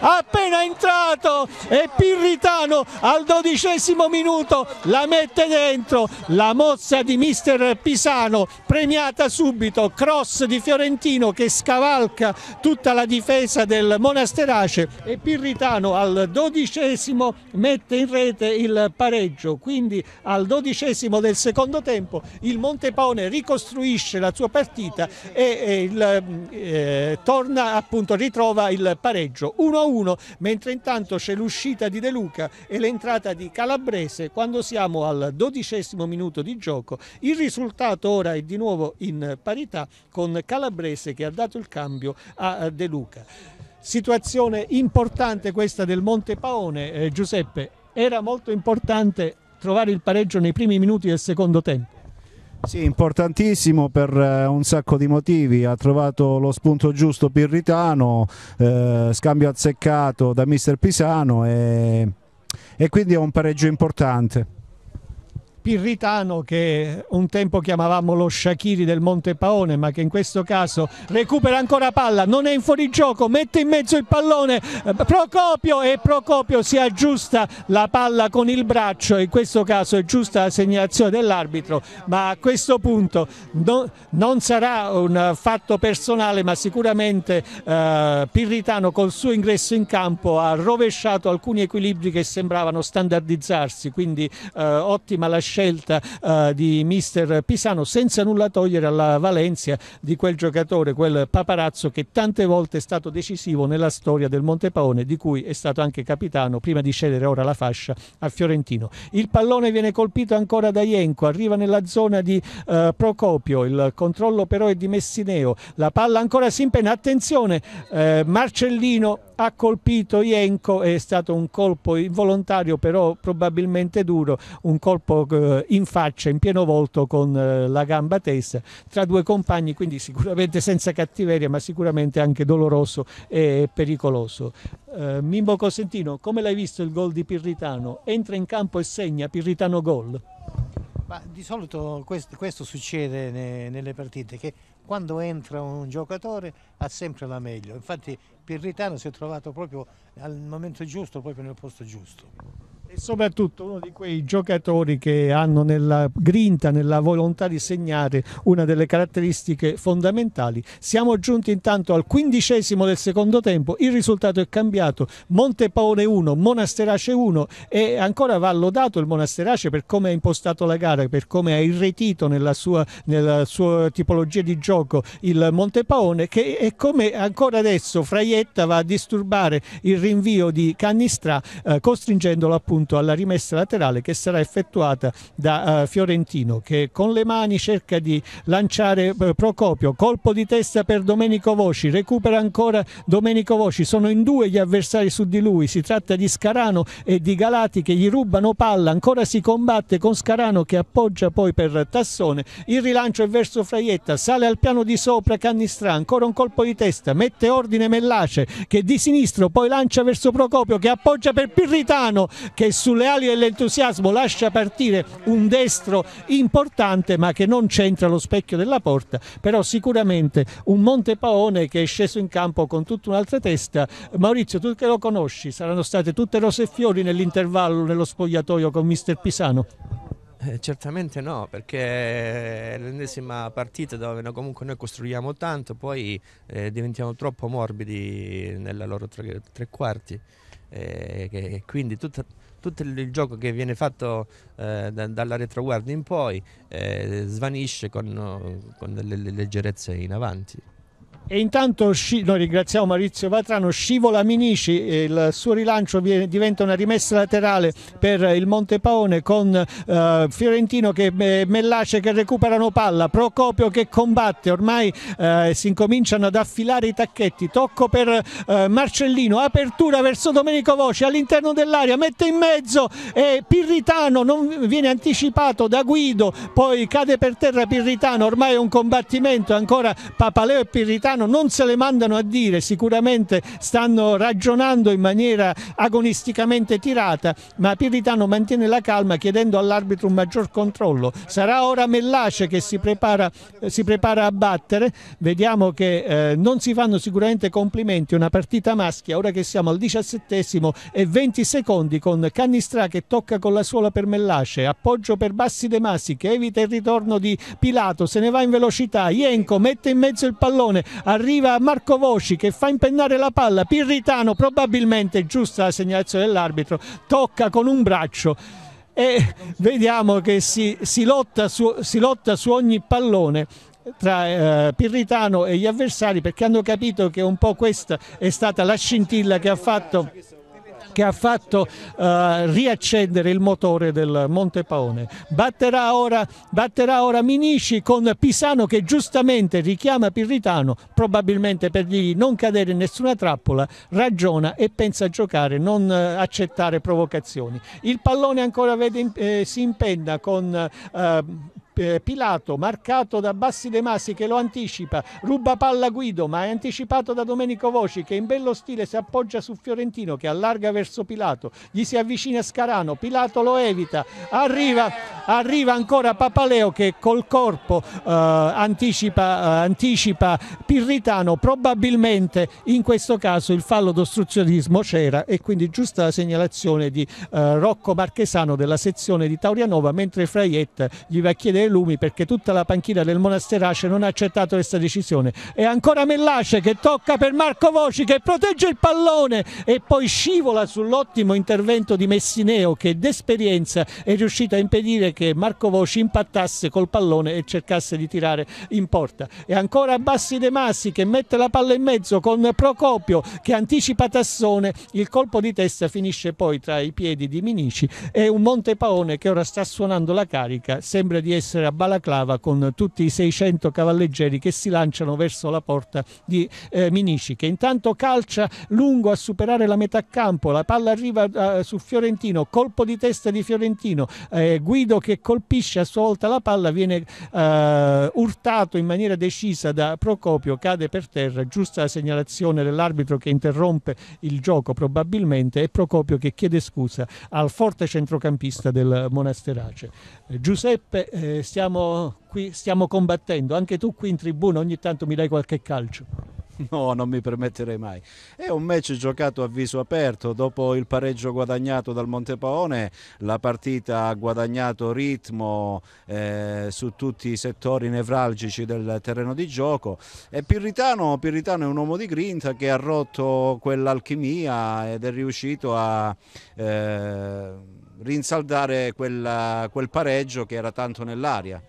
appena entrato e Pirritano al dodicesimo minuto la mette dentro la mozza di mister Pisano premiata subito cross di Fiorentino che scavalca tutta la difesa del Monasterace e Pirritano al dodicesimo mette in rete il pareggio quindi al dodicesimo del secondo tempo il Montepone ricostruisce la sua partita e, il, eh, torna appunto ritrova il pareggio calcio 1-1, mentre intanto c'è l'uscita di De Luca e l'entrata di Calabrese quando siamo al dodicesimo minuto di gioco. Il risultato ora è di nuovo in parità con Calabrese che ha dato il cambio a eh, De Luca. Situazione importante questa del Monte Paone, eh, Giuseppe. Era molto importante trovare il pareggio nei primi minuti del secondo tempo. Sì, importantissimo per eh, un sacco di motivi, ha trovato lo spunto giusto Pirritano, eh, scambio azzeccato da mister Pisano e, e quindi è un pareggio importante. Pirritano che un tempo chiamavamo lo Shakiri del Monte Paone ma che in questo caso recupera ancora palla, non è in fuorigioco, mette in mezzo il pallone eh, Procopio e Procopio si aggiusta la palla con il braccio, in questo caso è giusta la segnalazione dell'arbitro ma a questo punto no, non sarà un fatto personale ma sicuramente eh, Pirritano col suo ingresso in campo ha rovesciato alcuni equilibri che sembravano standardizzarsi quindi eh, ottima la scelta scelta eh, di mister Pisano senza nulla togliere alla valenza di quel giocatore, quel paparazzo che tante volte è stato decisivo nella storia del Montepaone di cui è stato anche capitano prima di scegliere ora la fascia a Fiorentino. Il pallone viene colpito ancora da Ienco, arriva nella zona di eh, Procopio, il controllo però è di Messineo, la palla ancora si impena, attenzione eh, Marcellino ha colpito Ienco, è stato un colpo involontario però probabilmente duro, un colpo eh, eh, in faccia, in pieno volto con eh, la gamba tesa tra due compagni, quindi sicuramente senza cattiveria ma sicuramente anche doloroso e pericoloso. Eh, Mimmo Cosentino, come l'hai visto il gol di Pirritano? Entra in campo e segna Pirritano gol? Ma di solito questo, questo succede ne, nelle partite, che quando entra un giocatore ha sempre la meglio. Infatti Pirritano si è trovato proprio al momento giusto, proprio nel posto giusto. E soprattutto uno di quei giocatori che hanno nella grinta, nella volontà di segnare una delle caratteristiche fondamentali. Siamo giunti intanto al quindicesimo del secondo tempo, il risultato è cambiato, Monte Paone 1, Monasterace 1 e ancora va lodato il Monasterace per come ha impostato la gara, per come ha irretito nella sua, nella sua tipologia di gioco il Montepaone che è come ancora adesso Fraietta va a disturbare il rinvio di Cannistrà eh, costringendolo appunto appunto alla rimessa laterale che sarà effettuata da uh, Fiorentino che con le mani cerca di lanciare uh, Procopio, colpo di testa per Domenico Voci, recupera ancora Domenico Voci, sono in due gli avversari su di lui, si tratta di Scarano e di Galati che gli rubano palla, ancora si combatte con Scarano che appoggia poi per Tassone, il rilancio è verso Fraietta, sale al piano di sopra Cannistrà, ancora un colpo di testa, mette ordine Mellace che di sinistro poi lancia verso Procopio che appoggia per Pirritano che che sulle ali dell'entusiasmo lascia partire un destro importante ma che non c'entra lo specchio della porta, però sicuramente un Monte Paone che è sceso in campo con tutta un'altra testa. Maurizio, tu che lo conosci, saranno state tutte rose e fiori nell'intervallo, nello spogliatoio con mister Pisano? Eh, certamente no, perché è l'ennesima partita dove comunque noi costruiamo tanto, poi eh, diventiamo troppo morbidi nella loro tre, tre quarti. Eh, quindi tutta, tutto il gioco che viene fatto eh, dalla retroguardia in poi eh, svanisce con, con delle leggerezze in avanti. E intanto noi ringraziamo Maurizio Vatrano, scivola Minici, il suo rilancio viene, diventa una rimessa laterale per il Monte Paone con eh, Fiorentino che Mellace che recuperano palla, Procopio che combatte, ormai eh, si incominciano ad affilare i tacchetti, tocco per eh, Marcellino, apertura verso Domenico Voci all'interno dell'area, mette in mezzo e Pirritano non viene anticipato da Guido, poi cade per terra Pirritano, ormai è un combattimento ancora Papaleo e Pirritano Cassano non se le mandano a dire, sicuramente stanno ragionando in maniera agonisticamente tirata, ma Piritano mantiene la calma chiedendo all'arbitro un maggior controllo. Sarà ora Mellace che si prepara, si prepara a battere, vediamo che eh, non si fanno sicuramente complimenti, una partita maschia, ora che siamo al 17 e 20 secondi con Cannistrà che tocca con la suola per Mellace, appoggio per Bassi De Massi che evita il ritorno di Pilato, se ne va in velocità, Ienco mette in mezzo il pallone, arriva Marco Voci che fa impennare la palla, Pirritano probabilmente, giusta la segnalazione dell'arbitro, tocca con un braccio e vediamo che si, si, lotta, su, si lotta su ogni pallone tra eh, Pirritano e gli avversari perché hanno capito che un po' questa è stata la scintilla che ha fatto che ha fatto eh, riaccendere il motore del Monte Paone. Batterà ora, batterà ora Minisci con Pisano che giustamente richiama Pirritano, probabilmente per dirgli non cadere in nessuna trappola, ragiona e pensa a giocare, non eh, accettare provocazioni. Il pallone ancora vede, eh, si impenna con eh, eh, Pilato marcato da Bassi De Masi che lo anticipa, ruba palla Guido ma è anticipato da Domenico Voci che in bello stile si appoggia su Fiorentino che allarga verso Pilato, gli si avvicina Scarano, Pilato lo evita, arriva, arriva ancora Papaleo che col corpo eh, anticipa, eh, anticipa Pirritano, probabilmente in questo caso il fallo d'ostruzionismo c'era e quindi giusta la segnalazione di eh, Rocco Marchesano della sezione di Taurianova mentre Fraietta gli va a chiedere dei lumi perché tutta la panchina del Monasterace non ha accettato questa decisione e ancora Mellace che tocca per Marco Voci che protegge il pallone e poi scivola sull'ottimo intervento di Messineo che d'esperienza è riuscito a impedire che Marco Voci impattasse col pallone e cercasse di tirare in porta e ancora Bassi De Massi che mette la palla in mezzo con Procopio che anticipa Tassone il colpo di testa finisce poi tra i piedi di Minici e un Montepaone che ora sta suonando la carica sembra di essere essere a Balaclava con tutti i 600 cavalleggeri che si lanciano verso la porta di eh, Minici che intanto calcia lungo a superare la metà campo, la palla arriva eh, su Fiorentino, colpo di testa di Fiorentino, eh, Guido che colpisce a sua volta la palla viene eh, urtato in maniera decisa da Procopio, cade per terra, giusta la segnalazione dell'arbitro che interrompe il gioco probabilmente e Procopio che chiede scusa al forte centrocampista del Monasterace. Eh, Giuseppe eh, stiamo, qui, stiamo combattendo, anche tu qui in tribuna ogni tanto mi dai qualche calcio. <laughs> No, non mi permetterei mai. È un match giocato a viso aperto. Dopo il pareggio guadagnato dal Montepaone, la partita ha guadagnato ritmo eh, su tutti i settori nevralgici del terreno di gioco. E Pirritano, Pirritano è un uomo di grinta che ha rotto quell'alchimia ed è riuscito a... Eh, rinsaldare quella, quel pareggio che era tanto nell'aria.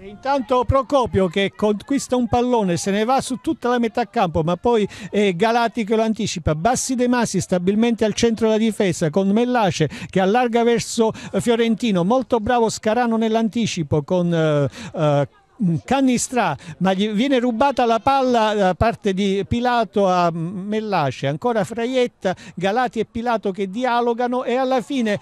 E intanto Procopio che conquista un pallone, se ne va su tutta la metà campo, ma poi è eh, Galati che lo anticipa. Bassi De Masi stabilmente al centro della difesa con Mellace che allarga verso eh, Fiorentino. Molto bravo Scarano nell'anticipo con eh, eh, Cannistrà, ma gli viene rubata la palla da parte di Pilato a Mellace, ancora Fraietta, Galati e Pilato che dialogano e alla fine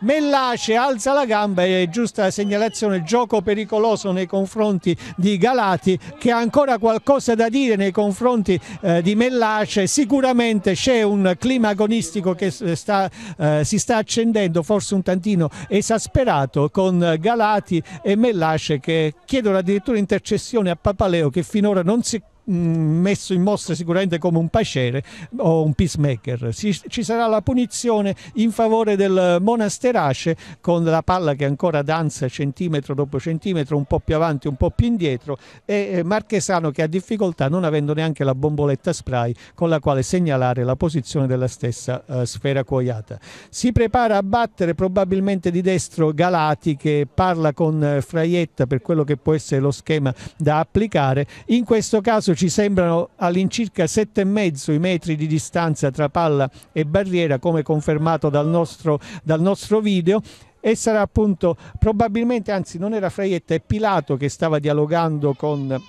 Mellace alza la gamba e giusta segnalazione, gioco pericoloso nei confronti di Galati che ha ancora qualcosa da dire nei confronti eh, di Mellace, sicuramente c'è un clima agonistico che sta, eh, si sta accendendo forse un tantino esasperato con Galati e Mellace che chiedono addirittura intercessione a Papaleo che finora non si è Mm, messo in mostra sicuramente come un pascere o un peacemaker. ci sarà la punizione in favore del Monasterace con la palla che ancora danza centimetro dopo centimetro, un po' più avanti, un po' più indietro e eh, Marchesano che ha difficoltà non avendo neanche la bomboletta spray con la quale segnalare la posizione della stessa eh, sfera cuoiata. Si prepara a battere probabilmente di destro Galati che parla con eh, Fraietta per quello che può essere lo schema da applicare. In questo caso ci sembrano all'incirca 7,5 i metri di distanza tra palla e barriera come confermato dal nostro, dal nostro video e sarà appunto probabilmente anzi non era Fraietta è Pilato che stava dialogando con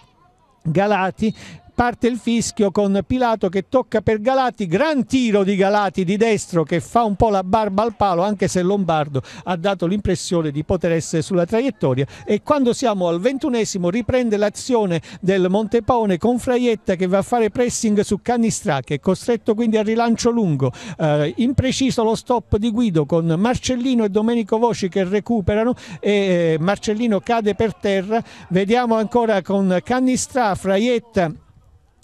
Galati parte il fischio con Pilato che tocca per Galati, gran tiro di Galati di destro che fa un po' la barba al palo anche se Lombardo ha dato l'impressione di poter essere sulla traiettoria e quando siamo al ventunesimo riprende l'azione del Montepone con Fraietta che va a fare pressing su Canistrà che è costretto quindi al rilancio lungo, eh, impreciso lo stop di Guido con Marcellino e Domenico Voci che recuperano e eh, Marcellino cade per terra, vediamo ancora con Canistrà, Fraietta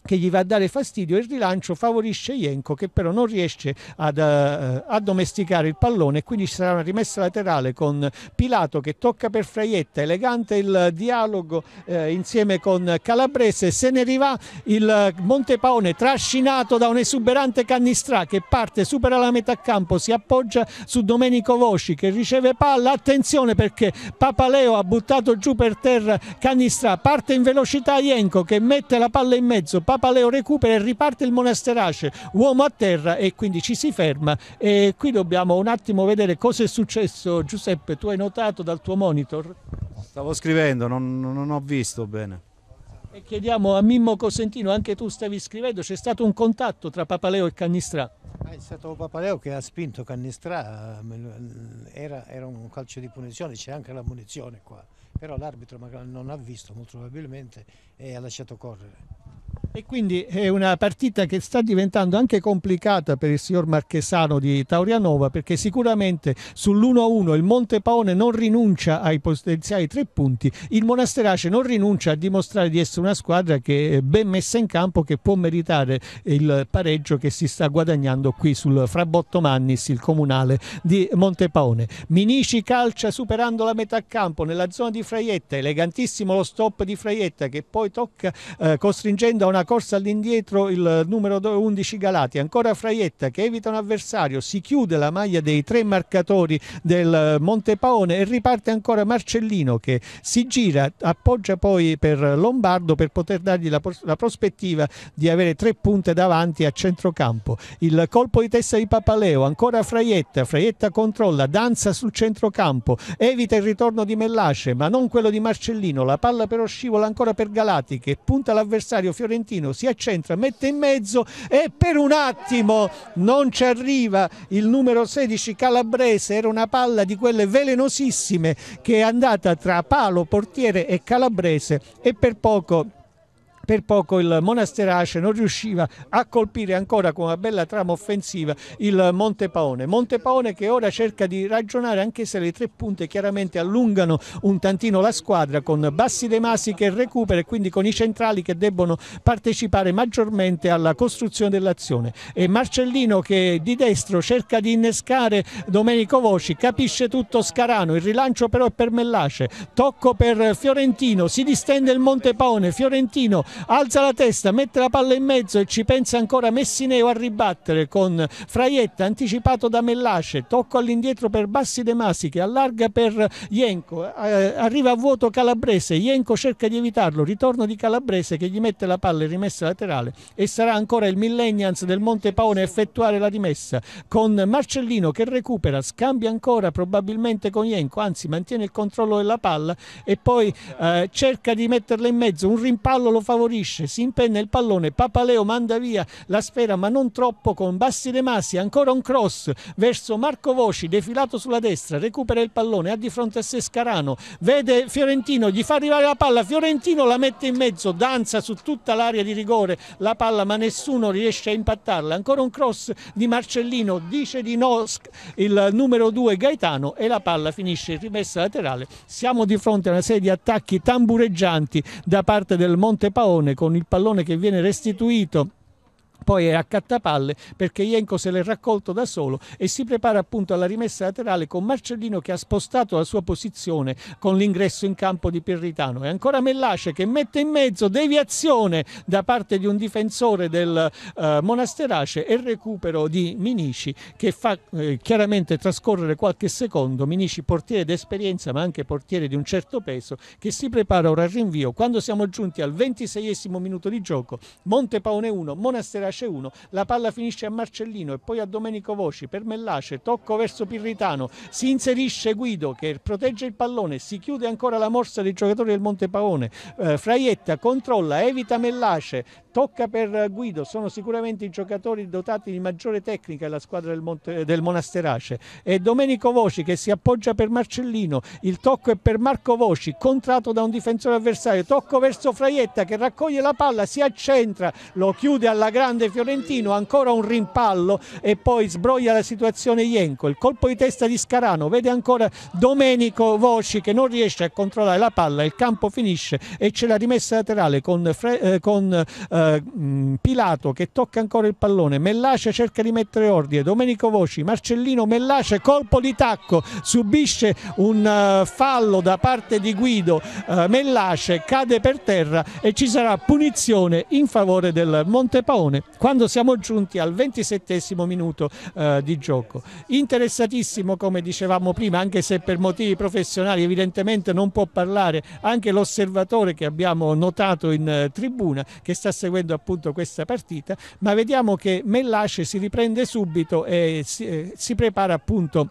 che gli va a dare fastidio il rilancio favorisce Jenko che però non riesce ad uh, eh, addomesticare il pallone e quindi ci sarà una rimessa laterale con Pilato che tocca per Fraietta elegante il dialogo eh, insieme con Calabrese se ne rivà il Montepaone trascinato da un esuberante Cannistrà che parte supera la metà campo si appoggia su Domenico Voci che riceve palla attenzione perché Papaleo ha buttato giù per terra Cannistrà parte in velocità Jenko che mette la palla in mezzo Papa Leo recupera e riparte il monasterace, uomo a terra e quindi ci si ferma e qui dobbiamo un attimo vedere cosa è successo. Giuseppe, tu hai notato dal tuo monitor? Stavo scrivendo, non, non ho visto bene. E chiediamo a Mimmo Cosentino, anche tu stavi scrivendo, c'è stato un contatto tra Papaleo e Cannistrà? Ah, è stato Papaleo che ha spinto Cannistrà, era, era un calcio di punizione, c'è anche la munizione qua, però l'arbitro non ha visto molto probabilmente e ha lasciato correre. E quindi è una partita che sta diventando anche complicata per il signor Marchesano di Taurianova perché sicuramente sull'1-1 il Monte Paone non rinuncia ai potenziali tre punti, il Monasterace non rinuncia a dimostrare di essere una squadra che è ben messa in campo che può meritare il pareggio che si sta guadagnando qui sul Frabotto Mannis, il comunale di Monte Paone. Minici calcia superando la metà campo nella zona di Fraietta, elegantissimo lo stop di Fraietta che poi tocca eh, costringendo a una corsa all'indietro il numero 11 Galati, ancora Fraietta che evita un avversario, si chiude la maglia dei tre marcatori del eh, Monte Paone e riparte ancora Marcellino che si gira, appoggia poi per Lombardo per poter dargli la, la prospettiva di avere tre punte davanti a centrocampo. Il colpo di testa di Papaleo, ancora Fraietta, Fraietta controlla, danza sul centrocampo, evita il ritorno di Mellace ma non quello di Marcellino, la palla però scivola ancora per Galati che punta l'avversario fiorentino Pochettino si accentra, mette in mezzo e per un attimo non ci arriva il numero 16 Calabrese, era una palla di quelle velenosissime che è andata tra palo, portiere e Calabrese e per poco per poco il Monasterace non riusciva a colpire ancora con una bella trama offensiva il Monte Paone. Monte Paone che ora cerca di ragionare anche se le tre punte chiaramente allungano un tantino la squadra con Bassi De Masi che recupera e quindi con i centrali che debbono partecipare maggiormente alla costruzione dell'azione e Marcellino che di destro cerca di innescare Domenico Voci, capisce tutto Scarano, il rilancio però è per Mellace, tocco per Fiorentino, si distende il Monte Paone, Fiorentino alza la testa, mette la palla in mezzo e ci pensa ancora Messineo a ribattere con Fraietta anticipato da Mellasce, tocco all'indietro per Bassi De Masi che allarga per Ienco, eh, arriva a vuoto Calabrese, Ienco cerca di evitarlo, ritorno di Calabrese che gli mette la palla in rimessa laterale e sarà ancora il Millennials del Monte Paone a effettuare la rimessa con Marcellino che recupera, scambia ancora probabilmente con Ienco, anzi mantiene il controllo della palla e poi eh, cerca di metterla in mezzo, un rimpallo lo favorisce favorisce, si impenna il pallone, Papaleo manda via la sfera ma non troppo con Bassi De Masi, ancora un cross verso Marco Voci, defilato sulla destra, recupera il pallone, ha di fronte a sé Scarano, vede Fiorentino, gli fa arrivare la palla, Fiorentino la mette in mezzo, danza su tutta l'area di rigore la palla ma nessuno riesce a impattarla, ancora un cross di Marcellino, dice di no il numero 2 Gaetano e la palla finisce in rimessa laterale, siamo di fronte a una serie di attacchi tambureggianti da parte del Monte Paolo pallone, con il pallone che viene restituito poi è a cattapalle perché Ienco se l'è raccolto da solo e si prepara appunto alla rimessa laterale con Marcellino che ha spostato la sua posizione con l'ingresso in campo di Pirritano e ancora Mellace che mette in mezzo deviazione da parte di un difensore del eh, Monasterace e recupero di Minici che fa eh, chiaramente trascorrere qualche secondo Minici portiere d'esperienza ma anche portiere di un certo peso che si prepara ora al rinvio quando siamo giunti al ventiseiesimo minuto di gioco Montepaone 1 Monasterace Mellace 1, la palla finisce a Marcellino e poi a Domenico Voci per Mellace, tocco verso Pirritano, si inserisce Guido che protegge il pallone, si chiude ancora la morsa dei giocatori del Montepaone, eh, Fraietta controlla, evita Mellace, tocca per Guido, sono sicuramente i giocatori dotati di maggiore tecnica della squadra del, Monte, del Monasterace e Domenico Voci che si appoggia per Marcellino, il tocco è per Marco Voci, contratto da un difensore avversario, tocco verso Fraietta che raccoglie la palla, si accentra, lo chiude alla grande grande fiorentino, ancora un rimpallo e poi sbroglia la situazione Ienco, il colpo di testa di Scarano, vede ancora Domenico Voci che non riesce a controllare la palla, il campo finisce e c'è la rimessa laterale con, eh, con eh, Pilato che tocca ancora il pallone, Mellace cerca di mettere ordine, Domenico Voci, Marcellino Mellace, colpo di tacco, subisce un uh, fallo da parte di Guido uh, Mellace, cade per terra e ci sarà punizione in favore del Montepaone quando siamo giunti al 27 minuto eh, di gioco. Interessatissimo come dicevamo prima, anche se per motivi professionali evidentemente non può parlare, anche l'osservatore che abbiamo notato in eh, tribuna che sta seguendo appunto questa partita, ma vediamo che Mellace si riprende subito e si, eh, si prepara appunto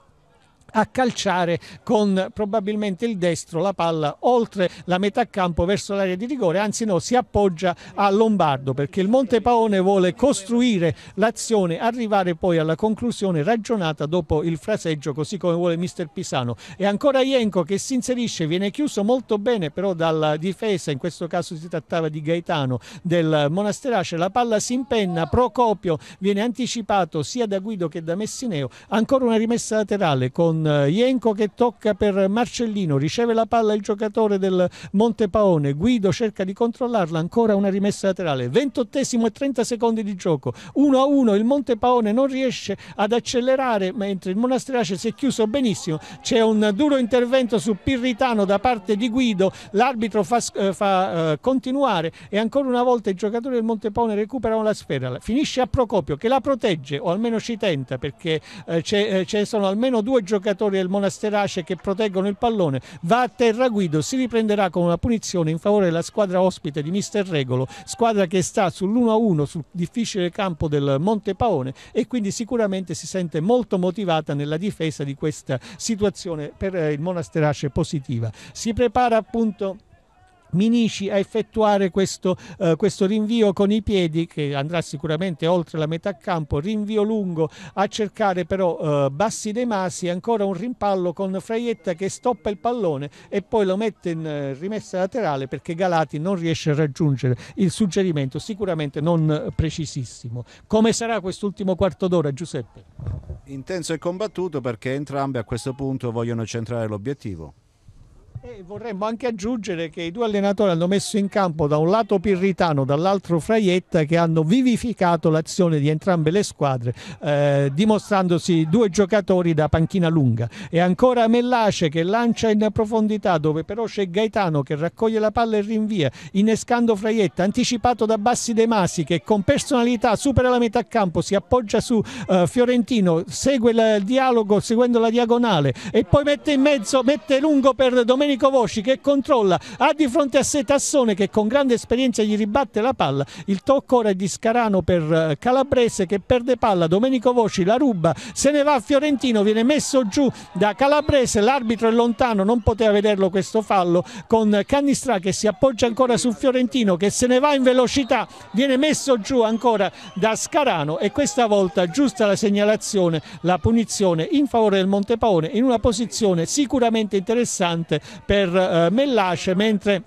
a calciare con probabilmente il destro la palla oltre la metà campo verso l'area di rigore, anzi no, si appoggia a Lombardo perché il Monte Paone vuole costruire l'azione, arrivare poi alla conclusione ragionata dopo il fraseggio così come vuole mister Pisano. E ancora Ienco che si inserisce, viene chiuso molto bene però dalla difesa, in questo caso si trattava di Gaetano del Monasterace, la palla si impenna, Procopio viene anticipato sia da Guido che da Messineo, ancora una rimessa laterale con eh, Ienco che tocca per Marcellino, riceve la palla il giocatore del Montepaone, Guido cerca di controllarla, ancora una rimessa laterale, 28 e 30 secondi di gioco, 1 a 1, il Montepaone non riesce ad accelerare mentre il Monasterace si è chiuso benissimo, c'è un duro intervento su Pirritano da parte di Guido, l'arbitro fa, eh, fa uh, continuare e ancora una volta i giocatori del Montepaone recuperano la sfera, finisce a Procopio che la protegge o almeno ci tenta perché uh, ci sono almeno due giocatori giocatori del Monasterace che proteggono il pallone, va a terra Guido, si riprenderà con una punizione in favore della squadra ospite di Mister Regolo, squadra che sta sull'1-1 sul difficile campo del Monte Paone e quindi sicuramente si sente molto motivata nella difesa di questa situazione per eh, il Monasterace positiva. Si prepara appunto Minici a effettuare questo, eh, questo, rinvio con i piedi che andrà sicuramente oltre la metà campo, rinvio lungo a cercare però eh, Bassi De Masi, ancora un rimpallo con Fraietta che stoppa il pallone e poi lo mette in eh, rimessa laterale perché Galati non riesce a raggiungere il suggerimento sicuramente non precisissimo. Come sarà quest'ultimo quarto d'ora Giuseppe? Intenso e combattuto perché entrambi a questo punto vogliono centrare l'obiettivo. E vorremmo anche aggiungere che i due allenatori hanno messo in campo da un lato Pirritano, dall'altro Fraietta, che hanno vivificato l'azione di entrambe le squadre, eh, dimostrandosi due giocatori da panchina lunga. E ancora Mellace che lancia in profondità, dove però c'è Gaetano che raccoglie la palla e rinvia, innescando Fraietta, anticipato da Bassi De Masi che con personalità supera la metà campo, si appoggia su eh, Fiorentino, segue il dialogo seguendo la diagonale e poi mette in mezzo, mette lungo per Domenico. Domenico Voci che controlla, ha di fronte a sé Tassone che con grande esperienza gli ribatte la palla, il tocco ora è di Scarano per eh, Calabrese che perde palla, Domenico Voci la ruba, se ne va a Fiorentino, viene messo giù da Calabrese, l'arbitro è lontano, non poteva vederlo questo fallo con Canistra che si appoggia ancora su Fiorentino che se ne va in velocità, viene messo giù ancora da Scarano e questa volta giusta la segnalazione, la punizione in favore del Montepaone in una posizione sicuramente interessante per eh, Mellace, mentre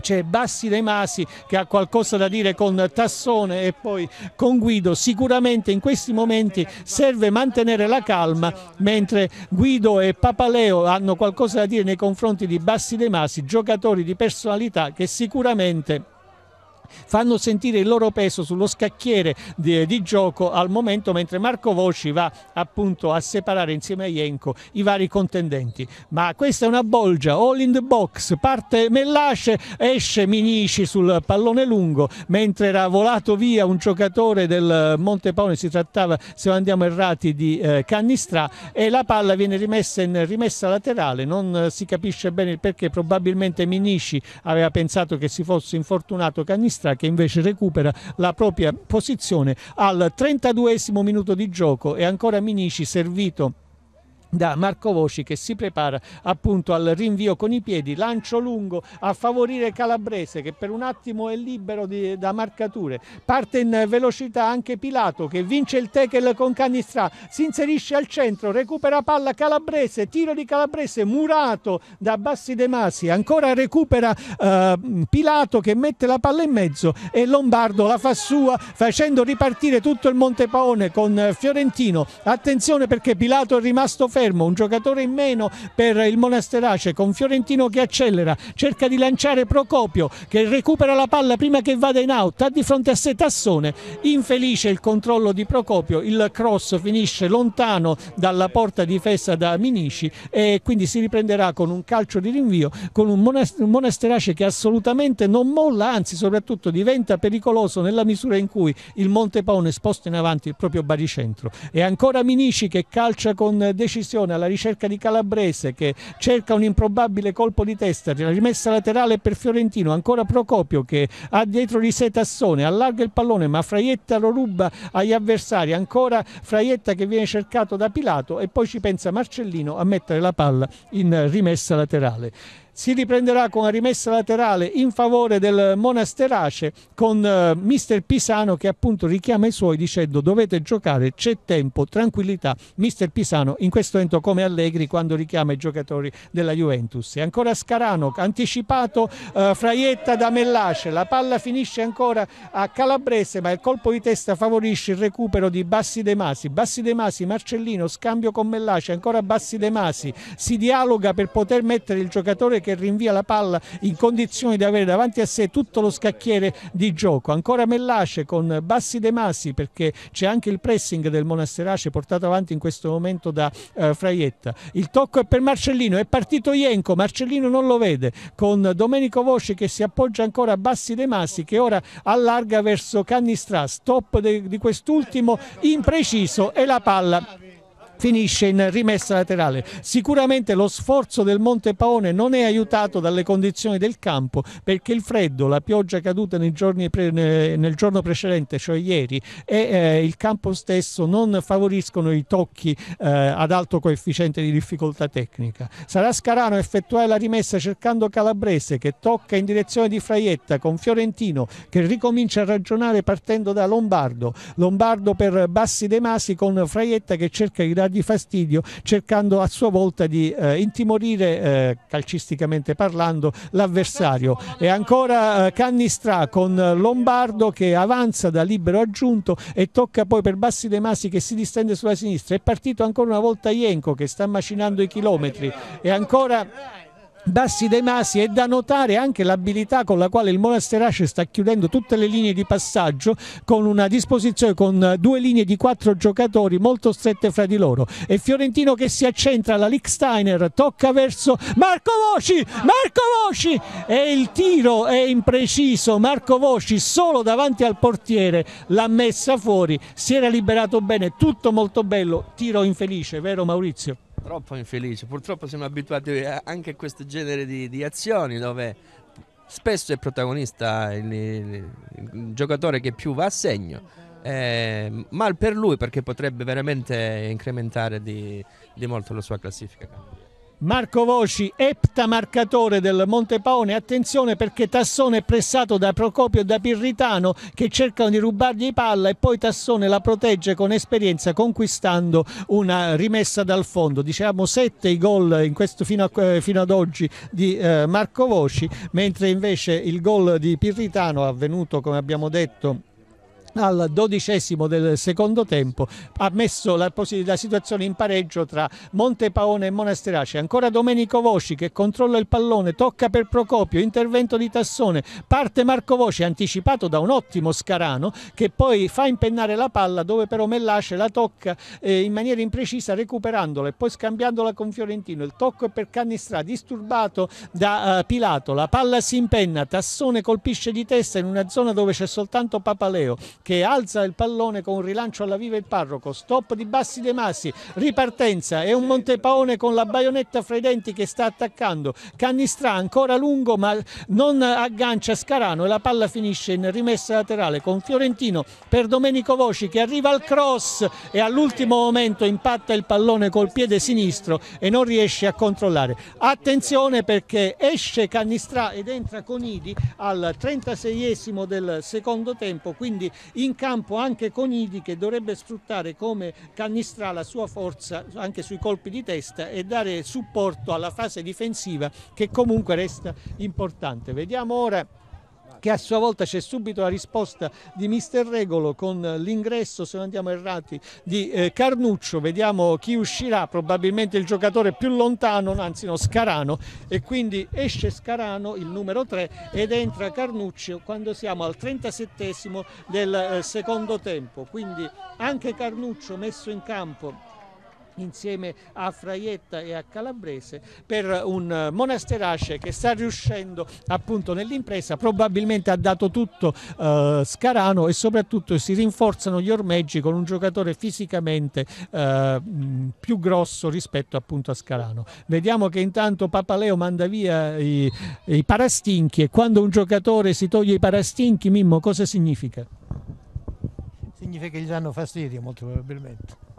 c'è Bassi De Masi che ha qualcosa da dire con Tassone e poi con Guido. Sicuramente in questi momenti serve mantenere la calma mentre Guido e Papaleo hanno qualcosa da dire nei confronti di Bassi De Masi, giocatori di personalità che sicuramente fanno sentire il loro peso sullo scacchiere di, di gioco al momento mentre Marco Voci va appunto a separare insieme a Jenko i vari contendenti. Ma questa è una bolgia, all in the box, parte Mellace, esce Minici sul pallone lungo, mentre era volato via un giocatore del Monte Montepone, si trattava, se andiamo errati, di eh, Cannistrà e la palla viene rimessa in rimessa laterale, non eh, si capisce bene il perché, probabilmente Minici aveva pensato che si fosse infortunato Cannistrà destra che invece recupera la propria posizione al 32 minuto di gioco e ancora Minici servito da Marco Voci che si prepara appunto al rinvio con i piedi, lancio lungo a favorire Calabrese che per un attimo è libero di, da marcature, parte in velocità anche Pilato che vince il tackle con Canistrà, si inserisce al centro, recupera palla Calabrese, tiro di Calabrese murato da Bassi De Masi, ancora recupera eh, Pilato che mette la palla in mezzo e Lombardo la fa sua facendo ripartire tutto il Monte Paone con eh, Fiorentino, attenzione perché Pilato è rimasto fermo fermo, un giocatore in meno per il Monasterace con Fiorentino che accelera, cerca di lanciare Procopio che recupera la palla prima che vada in out, ha di fronte a sé Tassone, infelice il controllo di Procopio, il cross finisce lontano dalla porta difesa da Minici e quindi si riprenderà con un calcio di rinvio, con un Monasterace che assolutamente non molla, anzi soprattutto diventa pericoloso nella misura in cui il Montepaone sposta in avanti il proprio baricentro e ancora Minici che calcia con decisione situazione alla ricerca di Calabrese che cerca un improbabile colpo di testa, la rimessa laterale per Fiorentino, ancora Procopio che ha dietro di sé Tassone, allarga il pallone ma Fraietta lo ruba agli avversari, ancora Fraietta che viene cercato da Pilato e poi ci pensa Marcellino a mettere la palla in rimessa laterale si riprenderà con una rimessa laterale in favore del Monasterace con eh, mister Pisano che appunto richiama i suoi dicendo dovete giocare, c'è tempo, tranquillità. Mister Pisano in questo momento come Allegri quando richiama i giocatori della Juventus. E ancora Scarano, anticipato eh, Fraietta da Mellace, la palla finisce ancora a Calabrese ma il colpo di testa favorisce il recupero di Bassi De Masi. Bassi De Masi, Marcellino, scambio con Mellace, ancora Bassi De Masi, si dialoga per poter mettere il giocatore che rinvia la palla in condizioni di avere davanti a sé tutto lo scacchiere di gioco. Ancora Mellace con Bassi De Masi perché c'è anche il pressing del Monasterace portato avanti in questo momento da eh, Fraietta. Il tocco è per Marcellino, è partito Ienco, Marcellino non lo vede con Domenico Voci che si appoggia ancora a Bassi De Masi che ora allarga verso Cannistra, stop di quest'ultimo impreciso e la palla finisce in rimessa laterale. Sicuramente lo sforzo del Monte Paone non è aiutato dalle condizioni del campo perché il freddo, la pioggia caduta pre, nel giorno precedente, cioè ieri, e eh, il campo stesso non favoriscono i tocchi eh, ad alto coefficiente di difficoltà tecnica. Sarà Scarano a effettuare la rimessa cercando Calabrese che tocca in direzione di Fraietta con Fiorentino che ricomincia a ragionare partendo da Lombardo. Lombardo per Bassi De Masi con Fraietta che cerca di dare dargli fastidio cercando a sua volta di eh, intimorire eh, calcisticamente parlando l'avversario e ancora eh, Cannistra con Lombardo che avanza da libero aggiunto e tocca poi per Bassi De Masi che si distende sulla sinistra è partito ancora una volta Ienco che sta macinando i chilometri e ancora Bassi dei Masi è da notare anche l'abilità con la quale il Monasterace sta chiudendo tutte le linee di passaggio con una disposizione con due linee di quattro giocatori molto strette fra di loro e Fiorentino che si accentra alla Licksteiner tocca verso Marco Voci Marco Voci e il tiro è impreciso Marco Voci solo davanti al portiere l'ha messa fuori si era liberato bene tutto molto bello tiro infelice vero Maurizio? Troppo infelice, purtroppo siamo abituati anche a questo genere di, di azioni dove spesso è protagonista il, il, il, giocatore che più va a segno. Eh, mal per lui perché potrebbe veramente incrementare di, di molto la sua classifica. Marco Voci, eptamarcatore del Montepaone, attenzione perché Tassone è pressato da Procopio e da Pirritano che cercano di rubargli palla e poi Tassone la protegge con esperienza conquistando una rimessa dal fondo. Diciamo sette i gol fino, eh, fino, ad oggi di eh, Marco Voci, mentre invece il gol di Pirritano avvenuto come abbiamo detto al dodicesimo del secondo tempo ha messo la, la, situazione in pareggio tra Montepaone e Monasterace ancora Domenico Voci che controlla il pallone tocca per Procopio intervento di Tassone parte Marco Voci anticipato da un ottimo Scarano che poi fa impennare la palla dove però Mellace la tocca eh, in maniera imprecisa recuperandola e poi scambiandola con Fiorentino il tocco è per Cannistrà disturbato da eh, Pilato la palla si impenna Tassone colpisce di testa in una zona dove c'è soltanto Papaleo che alza il pallone con un rilancio alla viva il parroco, stop di Bassi De Massi, ripartenza e un Montepaone con la baionetta fra i denti che sta attaccando, Cannistrà ancora lungo ma non aggancia Scarano e la palla finisce in rimessa laterale con Fiorentino per Domenico Voci che arriva al cross e all'ultimo momento impatta il pallone col piede sinistro e non riesce a controllare. Attenzione perché esce Cannistrà ed entra Conidi al 36esimo del secondo tempo, quindi in campo anche Conidi che dovrebbe sfruttare come canistra la sua forza anche sui colpi di testa e dare supporto alla fase difensiva che comunque resta importante. Vediamo ora che a sua volta c'è subito la risposta di Mister Regolo con l'ingresso, se non andiamo errati, di eh, Carnuccio. Vediamo chi uscirà, probabilmente il giocatore più lontano, anzi no, Scarano. E quindi esce Scarano, il numero 3, ed entra Carnuccio quando siamo al 37 del eh, secondo tempo. Quindi anche Carnuccio messo in campo insieme a Fraietta e a Calabrese per un Monasterace che sta riuscendo appunto nell'impresa, probabilmente ha dato tutto eh, Scarano e soprattutto si rinforzano gli ormeggi con un giocatore fisicamente eh, più grosso rispetto appunto a Scarano. Vediamo che intanto Papaleo manda via i, i parastinchi e quando un giocatore si toglie i parastinchi, Mimmo, cosa significa? Significa che gli danno fastidio molto probabilmente.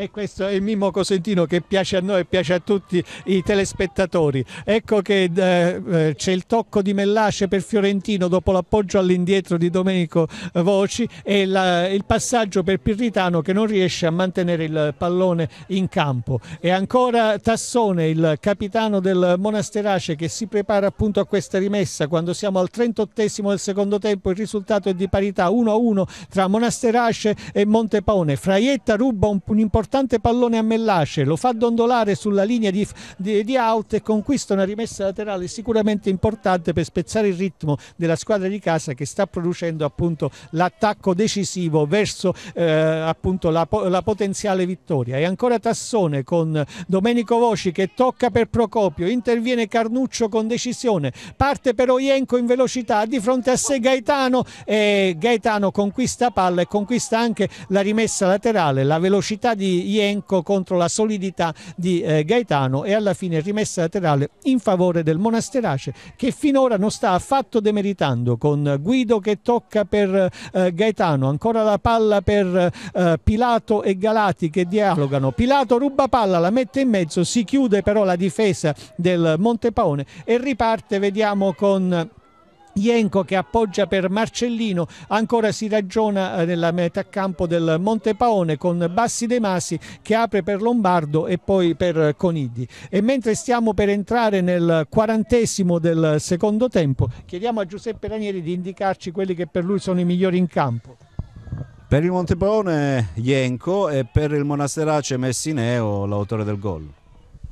E questo è Mimmo Cosentino che piace a noi e piace a tutti i telespettatori. Ecco che eh, eh c'è il tocco di Mellace per Fiorentino dopo l'appoggio all'indietro di Domenico eh, Voci e la, il passaggio per Pirritano che non riesce a mantenere il pallone in campo. E ancora Tassone, il capitano del Monasterace che si prepara appunto a questa rimessa quando siamo al 38 del secondo tempo. Il risultato è di parità 1-1 tra Monasterace e Montepone. Fraietta ruba un, un importante importante pallone a Mellasce, lo fa dondolare sulla linea di, di, di out e conquista una rimessa laterale sicuramente importante per spezzare il ritmo della squadra di casa che sta producendo appunto l'attacco decisivo verso eh, appunto la, la, potenziale vittoria. E ancora Tassone con Domenico Voci che tocca per Procopio, interviene Carnuccio con decisione, parte però Ienco in velocità di fronte a sé Gaetano e Gaetano conquista palla e conquista anche la rimessa laterale, la velocità di Ienco contro la solidità di eh, Gaetano e alla fine rimessa laterale in favore del Monasterace che finora non sta affatto demeritando con Guido che tocca per eh, Gaetano, ancora la palla per eh, Pilato e Galati che dialogano, Pilato ruba palla, la mette in mezzo, si chiude però la difesa del Montepaone e riparte vediamo con Ienco che appoggia per Marcellino, ancora si ragiona eh, nella metà campo del Monte Paone con Bassi De Masi che apre per Lombardo e poi per Conidi. E mentre stiamo per entrare nel quarantesimo del secondo tempo, chiediamo a Giuseppe Ranieri di indicarci quelli che per lui sono i migliori in campo. Per il Montepaone Ienco e per il Monasterace Messineo l'autore del gol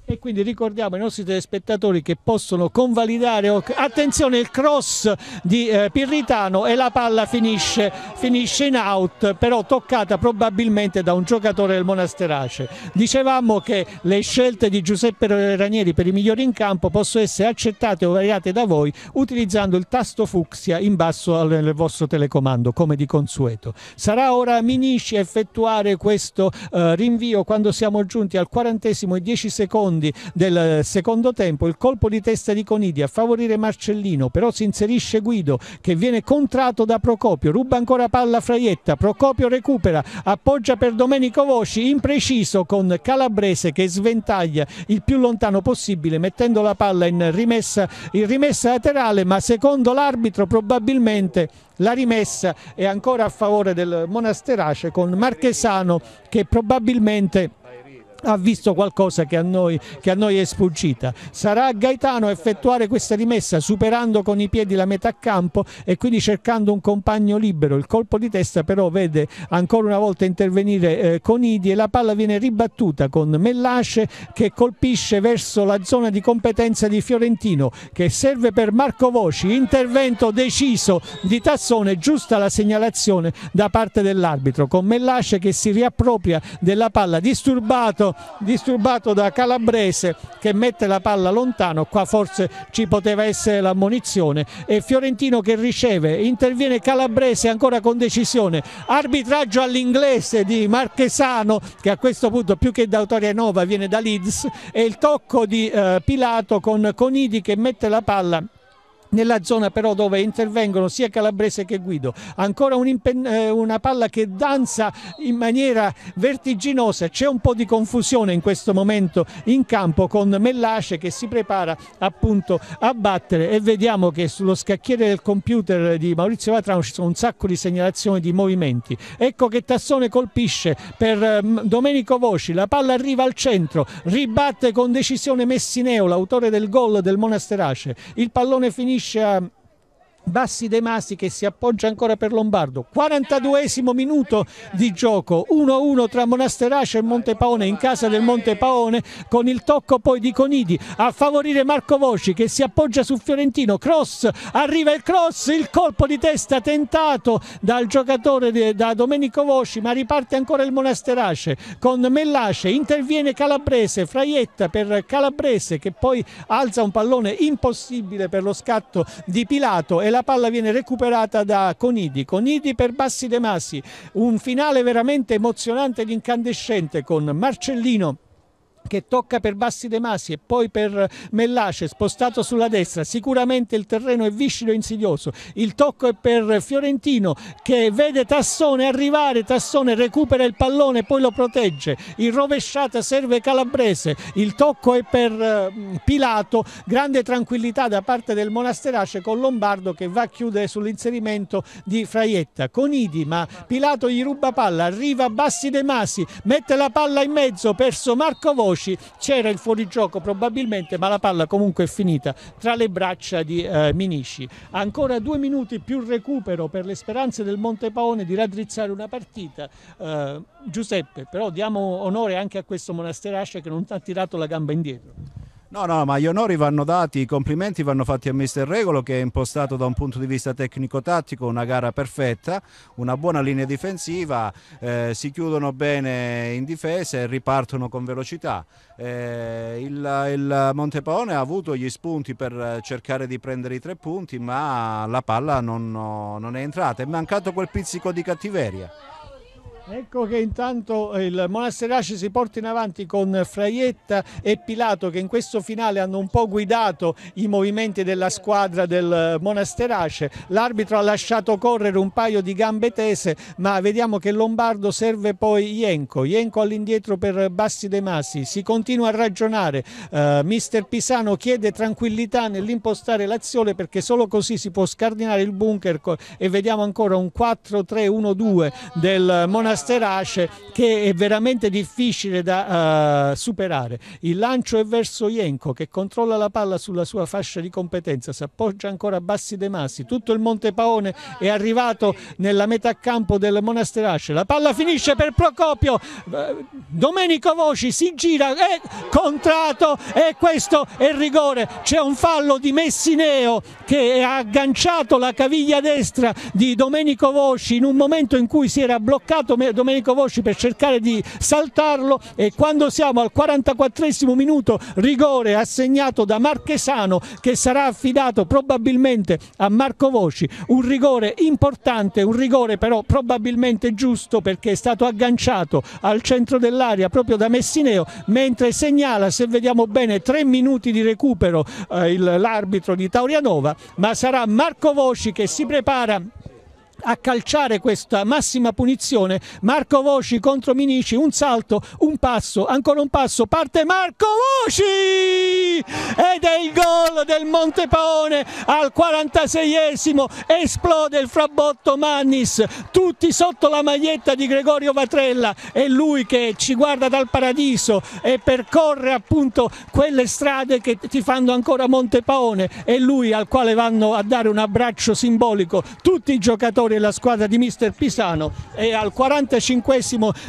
e quindi ricordiamo ai nostri telespettatori che possono convalidare attenzione il cross di eh, Pirritano e la palla finisce, finisce, in out però toccata probabilmente da un giocatore del Monasterace dicevamo che le scelte di Giuseppe Ranieri per i migliori in campo possono essere accettate o variate da voi utilizzando il tasto fucsia in basso al, vostro telecomando come di consueto sarà ora Minisci a effettuare questo eh, rinvio quando siamo giunti al quarantesimo e dieci secondi secondi del eh, secondo tempo il colpo di testa di Conidi a favorire Marcellino però si inserisce Guido che viene contratto da Procopio ruba ancora palla a Fraietta Procopio recupera appoggia per Domenico Voci impreciso con Calabrese che sventaglia il più lontano possibile mettendo la palla in rimessa, in rimessa laterale ma secondo l'arbitro probabilmente la rimessa è ancora a favore del Monasterace con Marchesano che probabilmente ha visto qualcosa che a, noi, che a noi è sfuggita. Sarà Gaetano a effettuare questa rimessa superando con i piedi la metà campo e quindi cercando un compagno libero. Il colpo di testa però vede ancora una volta intervenire eh, Conidi e la palla viene ribattuta con Mellace che colpisce verso la zona di competenza di Fiorentino che serve per Marco Voci. Intervento deciso di Tassone, giusta la segnalazione da parte dell'arbitro con Mellace che si riappropria della palla disturbato adesso disturbato da Calabrese che mette la palla lontano, qua forse ci poteva essere l'ammonizione e Fiorentino che riceve, interviene Calabrese ancora con decisione, arbitraggio all'inglese di Marchesano che a questo punto più che da Autoria Nova viene da Leeds e il tocco di eh, Pilato con Conidi che mette la palla nella zona però dove intervengono sia Calabrese che Guido. Ancora un eh, una palla che danza in maniera vertiginosa, c'è un po' di confusione in questo momento in campo con Mellace che si prepara appunto a battere e vediamo che sullo scacchiere del computer di Maurizio Vatrano ci sono un sacco di segnalazioni di movimenti. Ecco che Tassone colpisce per mm, Domenico Voci, la palla arriva al centro, ribatte con decisione Messineo, l'autore del gol del Monasterace, il pallone finisce um, Bassi De Masi che si appoggia ancora per Lombardo 42esimo minuto di gioco 1-1 tra Monasterace e Montepaone in casa del Montepaone con il tocco poi di Conidi a favorire Marco Voci che si appoggia su Fiorentino cross, arriva il cross il colpo di testa tentato dal giocatore da Domenico Voci ma riparte ancora il Monasterace con Mellace, interviene Calabrese Fraietta per Calabrese che poi alza un pallone impossibile per lo scatto di Pilato e la la palla viene recuperata da Conidi. Conidi per Bassi De Masi, un finale veramente emozionante ed incandescente con Marcellino che tocca per Bassi De Masi e poi per Mellace spostato sulla destra, sicuramente il terreno è viscido e insidioso, il tocco è per Fiorentino che vede Tassone arrivare, Tassone recupera il pallone poi lo protegge, in rovesciata serve Calabrese, il tocco è per eh, Pilato, grande tranquillità da parte del Monasterace con Lombardo che va a chiudere sull'inserimento di Fraietta, con Idi ma Pilato gli ruba palla, arriva Bassi De Masi, mette la palla in mezzo, perso Marco Voce veloci, c'era il fuorigioco probabilmente, ma la palla comunque è finita tra le braccia di eh, Minisci. Ancora due minuti più recupero per le speranze del Montepaone di raddrizzare una partita. Eh, Giuseppe, però diamo onore anche a questo Monasterascia che non ha tirato la gamba indietro. No, no, ma gli onori vanno dati, i complimenti vanno fatti a Mister Regolo che ha impostato da un punto di vista tecnico-tattico una gara perfetta, una buona linea difensiva, eh, si chiudono bene in difesa e ripartono con velocità. Eh, il, il Montepaone ha avuto gli spunti per cercare di prendere i tre punti, ma la palla non, non è entrata, è mancato quel pizzico di cattiveria. Ecco che intanto il Monasterace si porta in avanti con Fraietta e Pilato che in questo finale hanno un po' guidato i movimenti della squadra del Monasterace. L'arbitro ha lasciato correre un paio di gambe tese ma vediamo che Lombardo serve poi Ienco. Ienco all'indietro per Bassi De Masi. Si continua a ragionare. Uh, Mister Pisano chiede tranquillità nell'impostare l'azione perché solo così si può scardinare il bunker e vediamo ancora un 4-3-1-2 del Monasterace pasterasce che è veramente difficile da uh, superare. Il lancio è verso Ienco che controlla la palla sulla sua fascia di competenza, si appoggia ancora a Bassi De Massi, tutto il Monte Paone è arrivato nella metà campo del Monasterace, la palla finisce per Procopio, eh, Domenico Voci si gira, è contrato e questo è il rigore, c'è un fallo di Messineo che ha agganciato la caviglia destra di Domenico Voci in un momento in cui si era bloccato Messineo Domenico Voci per cercare di saltarlo e quando siamo al 44 minuto rigore assegnato da Marchesano che sarà affidato probabilmente a Marco Voci, un rigore importante, un rigore però probabilmente giusto perché è stato agganciato al centro dell'aria proprio da Messineo mentre segnala se vediamo bene tre minuti di recupero eh, l'arbitro di Taurianova ma sarà Marco Voci che si prepara a calciare questa massima punizione. Marco Voci contro Minici, un salto, un passo, ancora un passo, parte Marco Voci! Ed è il gol del Montepaone al 46esimo, esplode il frabotto Mannis, tutti sotto la maglietta di Gregorio Vatrella, è lui che ci guarda dal paradiso e percorre appunto quelle strade che ti fanno ancora Montepaone, è lui al quale vanno a dare un abbraccio simbolico tutti i giocatori della squadra di mister Pisano e al 45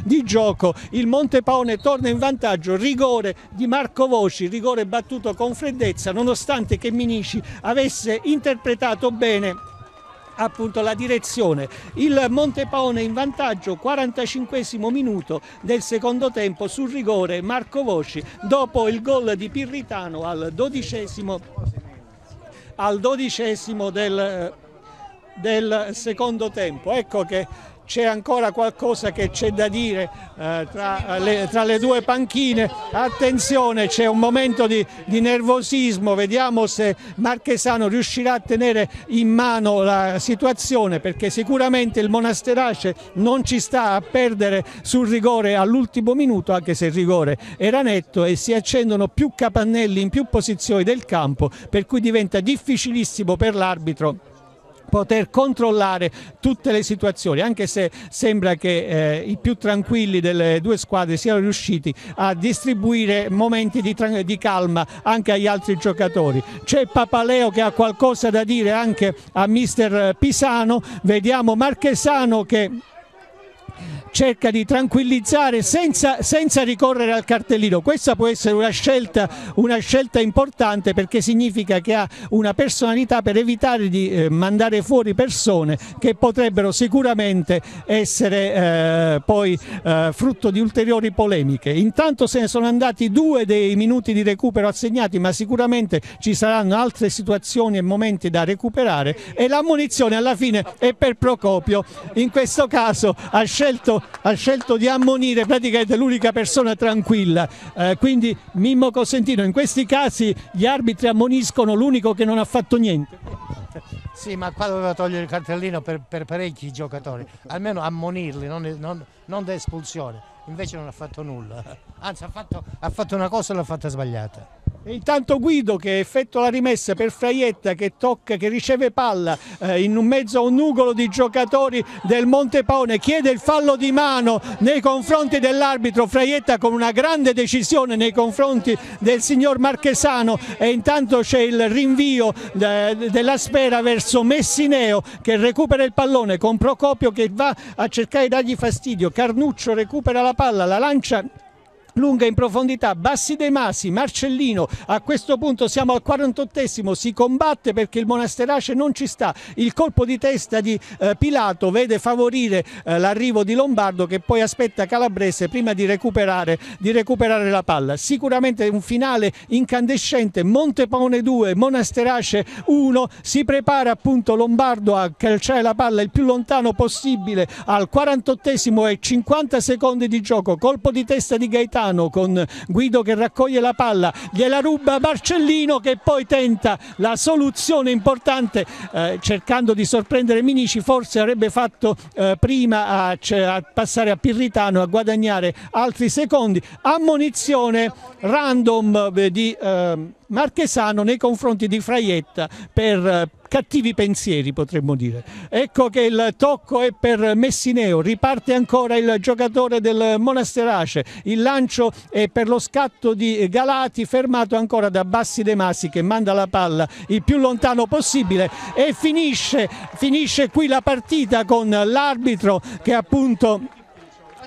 di gioco il Montepaone torna in vantaggio, rigore di Marco Voci, rigore battuto con freddezza nonostante che Minici avesse interpretato bene appunto la direzione. Il Montepaone in vantaggio, 45 minuto del secondo tempo sul rigore Marco Voci dopo il gol di Pirritano al dodicesimo, al dodicesimo del eh, del secondo tempo. Ecco che c'è ancora qualcosa che c'è da dire eh, tra, le, tra, le, due panchine. Attenzione, c'è un momento di, di, nervosismo, vediamo se Marchesano riuscirà a tenere in mano la situazione perché sicuramente il Monasterace non ci sta a perdere sul rigore all'ultimo minuto, anche se il rigore era netto e si accendono più capannelli in più posizioni del campo, per cui diventa difficilissimo per l'arbitro poter controllare tutte le situazioni, anche se sembra che eh, i più tranquilli delle due squadre siano riusciti a distribuire momenti di, di calma anche agli altri giocatori. C'è Papaleo che ha qualcosa da dire anche a mister Pisano, vediamo Marchesano che cerca di tranquillizzare senza, senza, ricorrere al cartellino. Questa può essere una scelta, una scelta, importante perché significa che ha una personalità per evitare di eh, mandare fuori persone che potrebbero sicuramente essere eh, poi eh, frutto di ulteriori polemiche. Intanto se ne sono andati due dei minuti di recupero assegnati, ma sicuramente ci saranno altre situazioni e momenti da recuperare e la munizione alla fine è per Procopio. In questo caso ha scelto ha scelto di ammonire praticamente l'unica persona tranquilla. Eh, quindi Mimmo Cosentino, in questi casi gli arbitri ammoniscono l'unico che non ha fatto niente. Sì, ma qua doveva togliere il cartellino per, per parecchi giocatori, almeno ammonirli, non, non non da espulsione, invece non ha fatto nulla, <laughs> anzi ha fatto, ha fatto una cosa e l'ha fatta sbagliata. E intanto Guido che effettua la rimessa per Fraietta che tocca, che riceve palla eh, in mezzo a un nugolo di giocatori del Montepaone, chiede il fallo di mano nei confronti dell'arbitro Fraietta con una grande decisione nei confronti del signor Marchesano e intanto c'è il rinvio eh, della Spera verso Messineo che recupera il pallone con Procopio che va a cercare di dargli fastidio Carnuccio recupera la palla, la lancia lunga in profondità, Bassi De Masi, Marcellino, a questo punto siamo al 48esimo, si combatte perché il Monasterace non ci sta, il colpo di testa di eh, Pilato vede favorire eh, l'arrivo di Lombardo che poi aspetta Calabrese prima di recuperare, di recuperare la palla, sicuramente un finale incandescente, Montepone 2, Monasterace 1, si prepara appunto Lombardo a calciare la palla il più lontano possibile al 48esimo e 50 secondi di gioco, colpo di testa di Gaetano Milano con Guido che raccoglie la palla, gliela ruba Marcellino che poi tenta la soluzione importante eh, cercando di sorprendere Minici, forse avrebbe fatto eh, prima a, a, passare a Pirritano a guadagnare altri secondi. Ammonizione random eh, di... Eh, Marchesano nei confronti di Fraietta per eh, cattivi pensieri potremmo dire. Ecco che il tocco è per Messineo, riparte ancora il giocatore del Monasterace, il lancio è per lo scatto di Galati fermato ancora da Bassi De Masi che manda la palla il più lontano possibile e finisce, finisce qui la partita con l'arbitro che appunto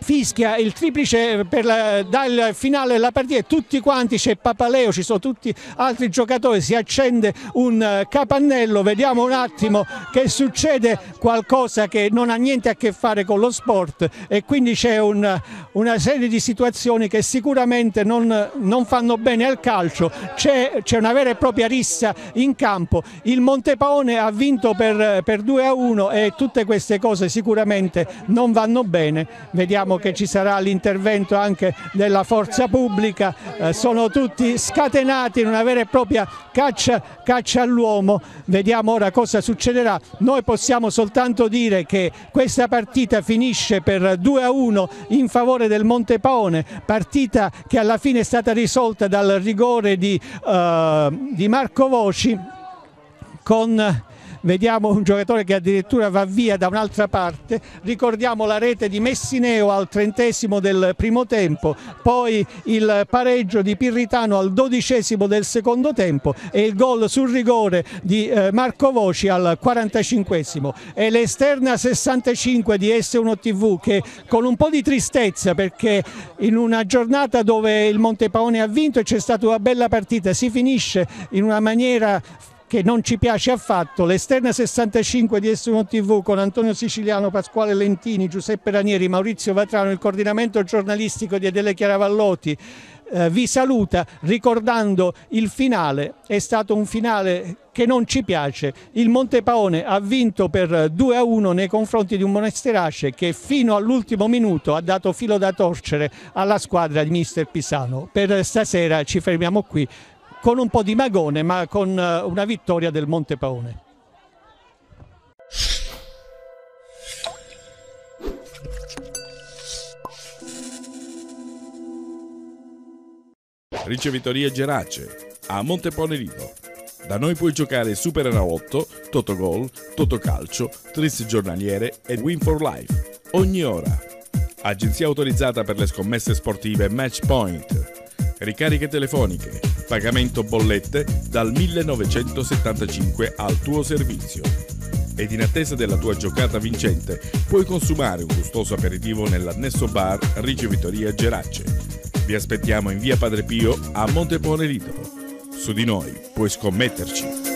fischia il triplice per la, dal finale della partita e tutti quanti, c'è Papaleo, ci sono tutti altri giocatori, si accende un eh, capannello, vediamo un attimo che succede qualcosa che non ha niente a che fare con lo sport e quindi c'è un, una serie di situazioni che sicuramente non, non fanno bene al calcio, c'è, una vera e propria rissa in campo, il Montepaone ha vinto per, per 2 a 1 e tutte queste cose sicuramente non vanno bene, vediamo sappiamo che ci sarà l'intervento anche della forza pubblica, eh, sono tutti scatenati in una vera e propria caccia, caccia all'uomo, vediamo ora cosa succederà, noi possiamo soltanto dire che questa partita finisce per 2 a 1 in favore del Monte Paone, partita che alla fine è stata risolta dal rigore di, eh, di Marco Voci con vediamo un giocatore che addirittura va via da un'altra parte, ricordiamo la rete di Messineo al trentesimo del primo tempo, poi il pareggio di Pirritano al dodicesimo del secondo tempo e il gol sul rigore di eh, Marco Voci al quarantacinquesimo e l'esterna 65 di S1 TV che con un po' di tristezza perché in una giornata dove il Montepaone ha vinto e c'è stata una bella partita si finisce in una maniera che non ci piace affatto, l'esterna 65 di S1 TV con Antonio Siciliano, Pasquale Lentini, Giuseppe Ranieri, Maurizio Vatrano, il coordinamento giornalistico di Adele Chiaravallotti, eh, vi saluta ricordando il finale, è stato un finale che non ci piace. Il Montepaone ha vinto per 2 a 1 nei confronti di un Monasterace che fino all'ultimo minuto ha dato filo da torcere alla squadra di mister Pisano. Per stasera ci fermiamo qui con un po' di magone ma con eh, una vittoria del Monte Paone. Ricevitoria Gerace a Montepone Lido. Da noi puoi giocare Super Enalotto, Totogol, Totocalcio, Tris Giornaliere e Win for Life ogni ora. Agenzia autorizzata per le scommesse sportive Match Point ricariche telefoniche, pagamento bollette dal 1975 al tuo servizio. Ed in attesa della tua giocata vincente puoi consumare un gustoso aperitivo nell'annesso bar Ricevitoria Gerace. Vi aspettiamo in via Padre Pio a Montepone Litoro. Su di noi puoi scommetterci.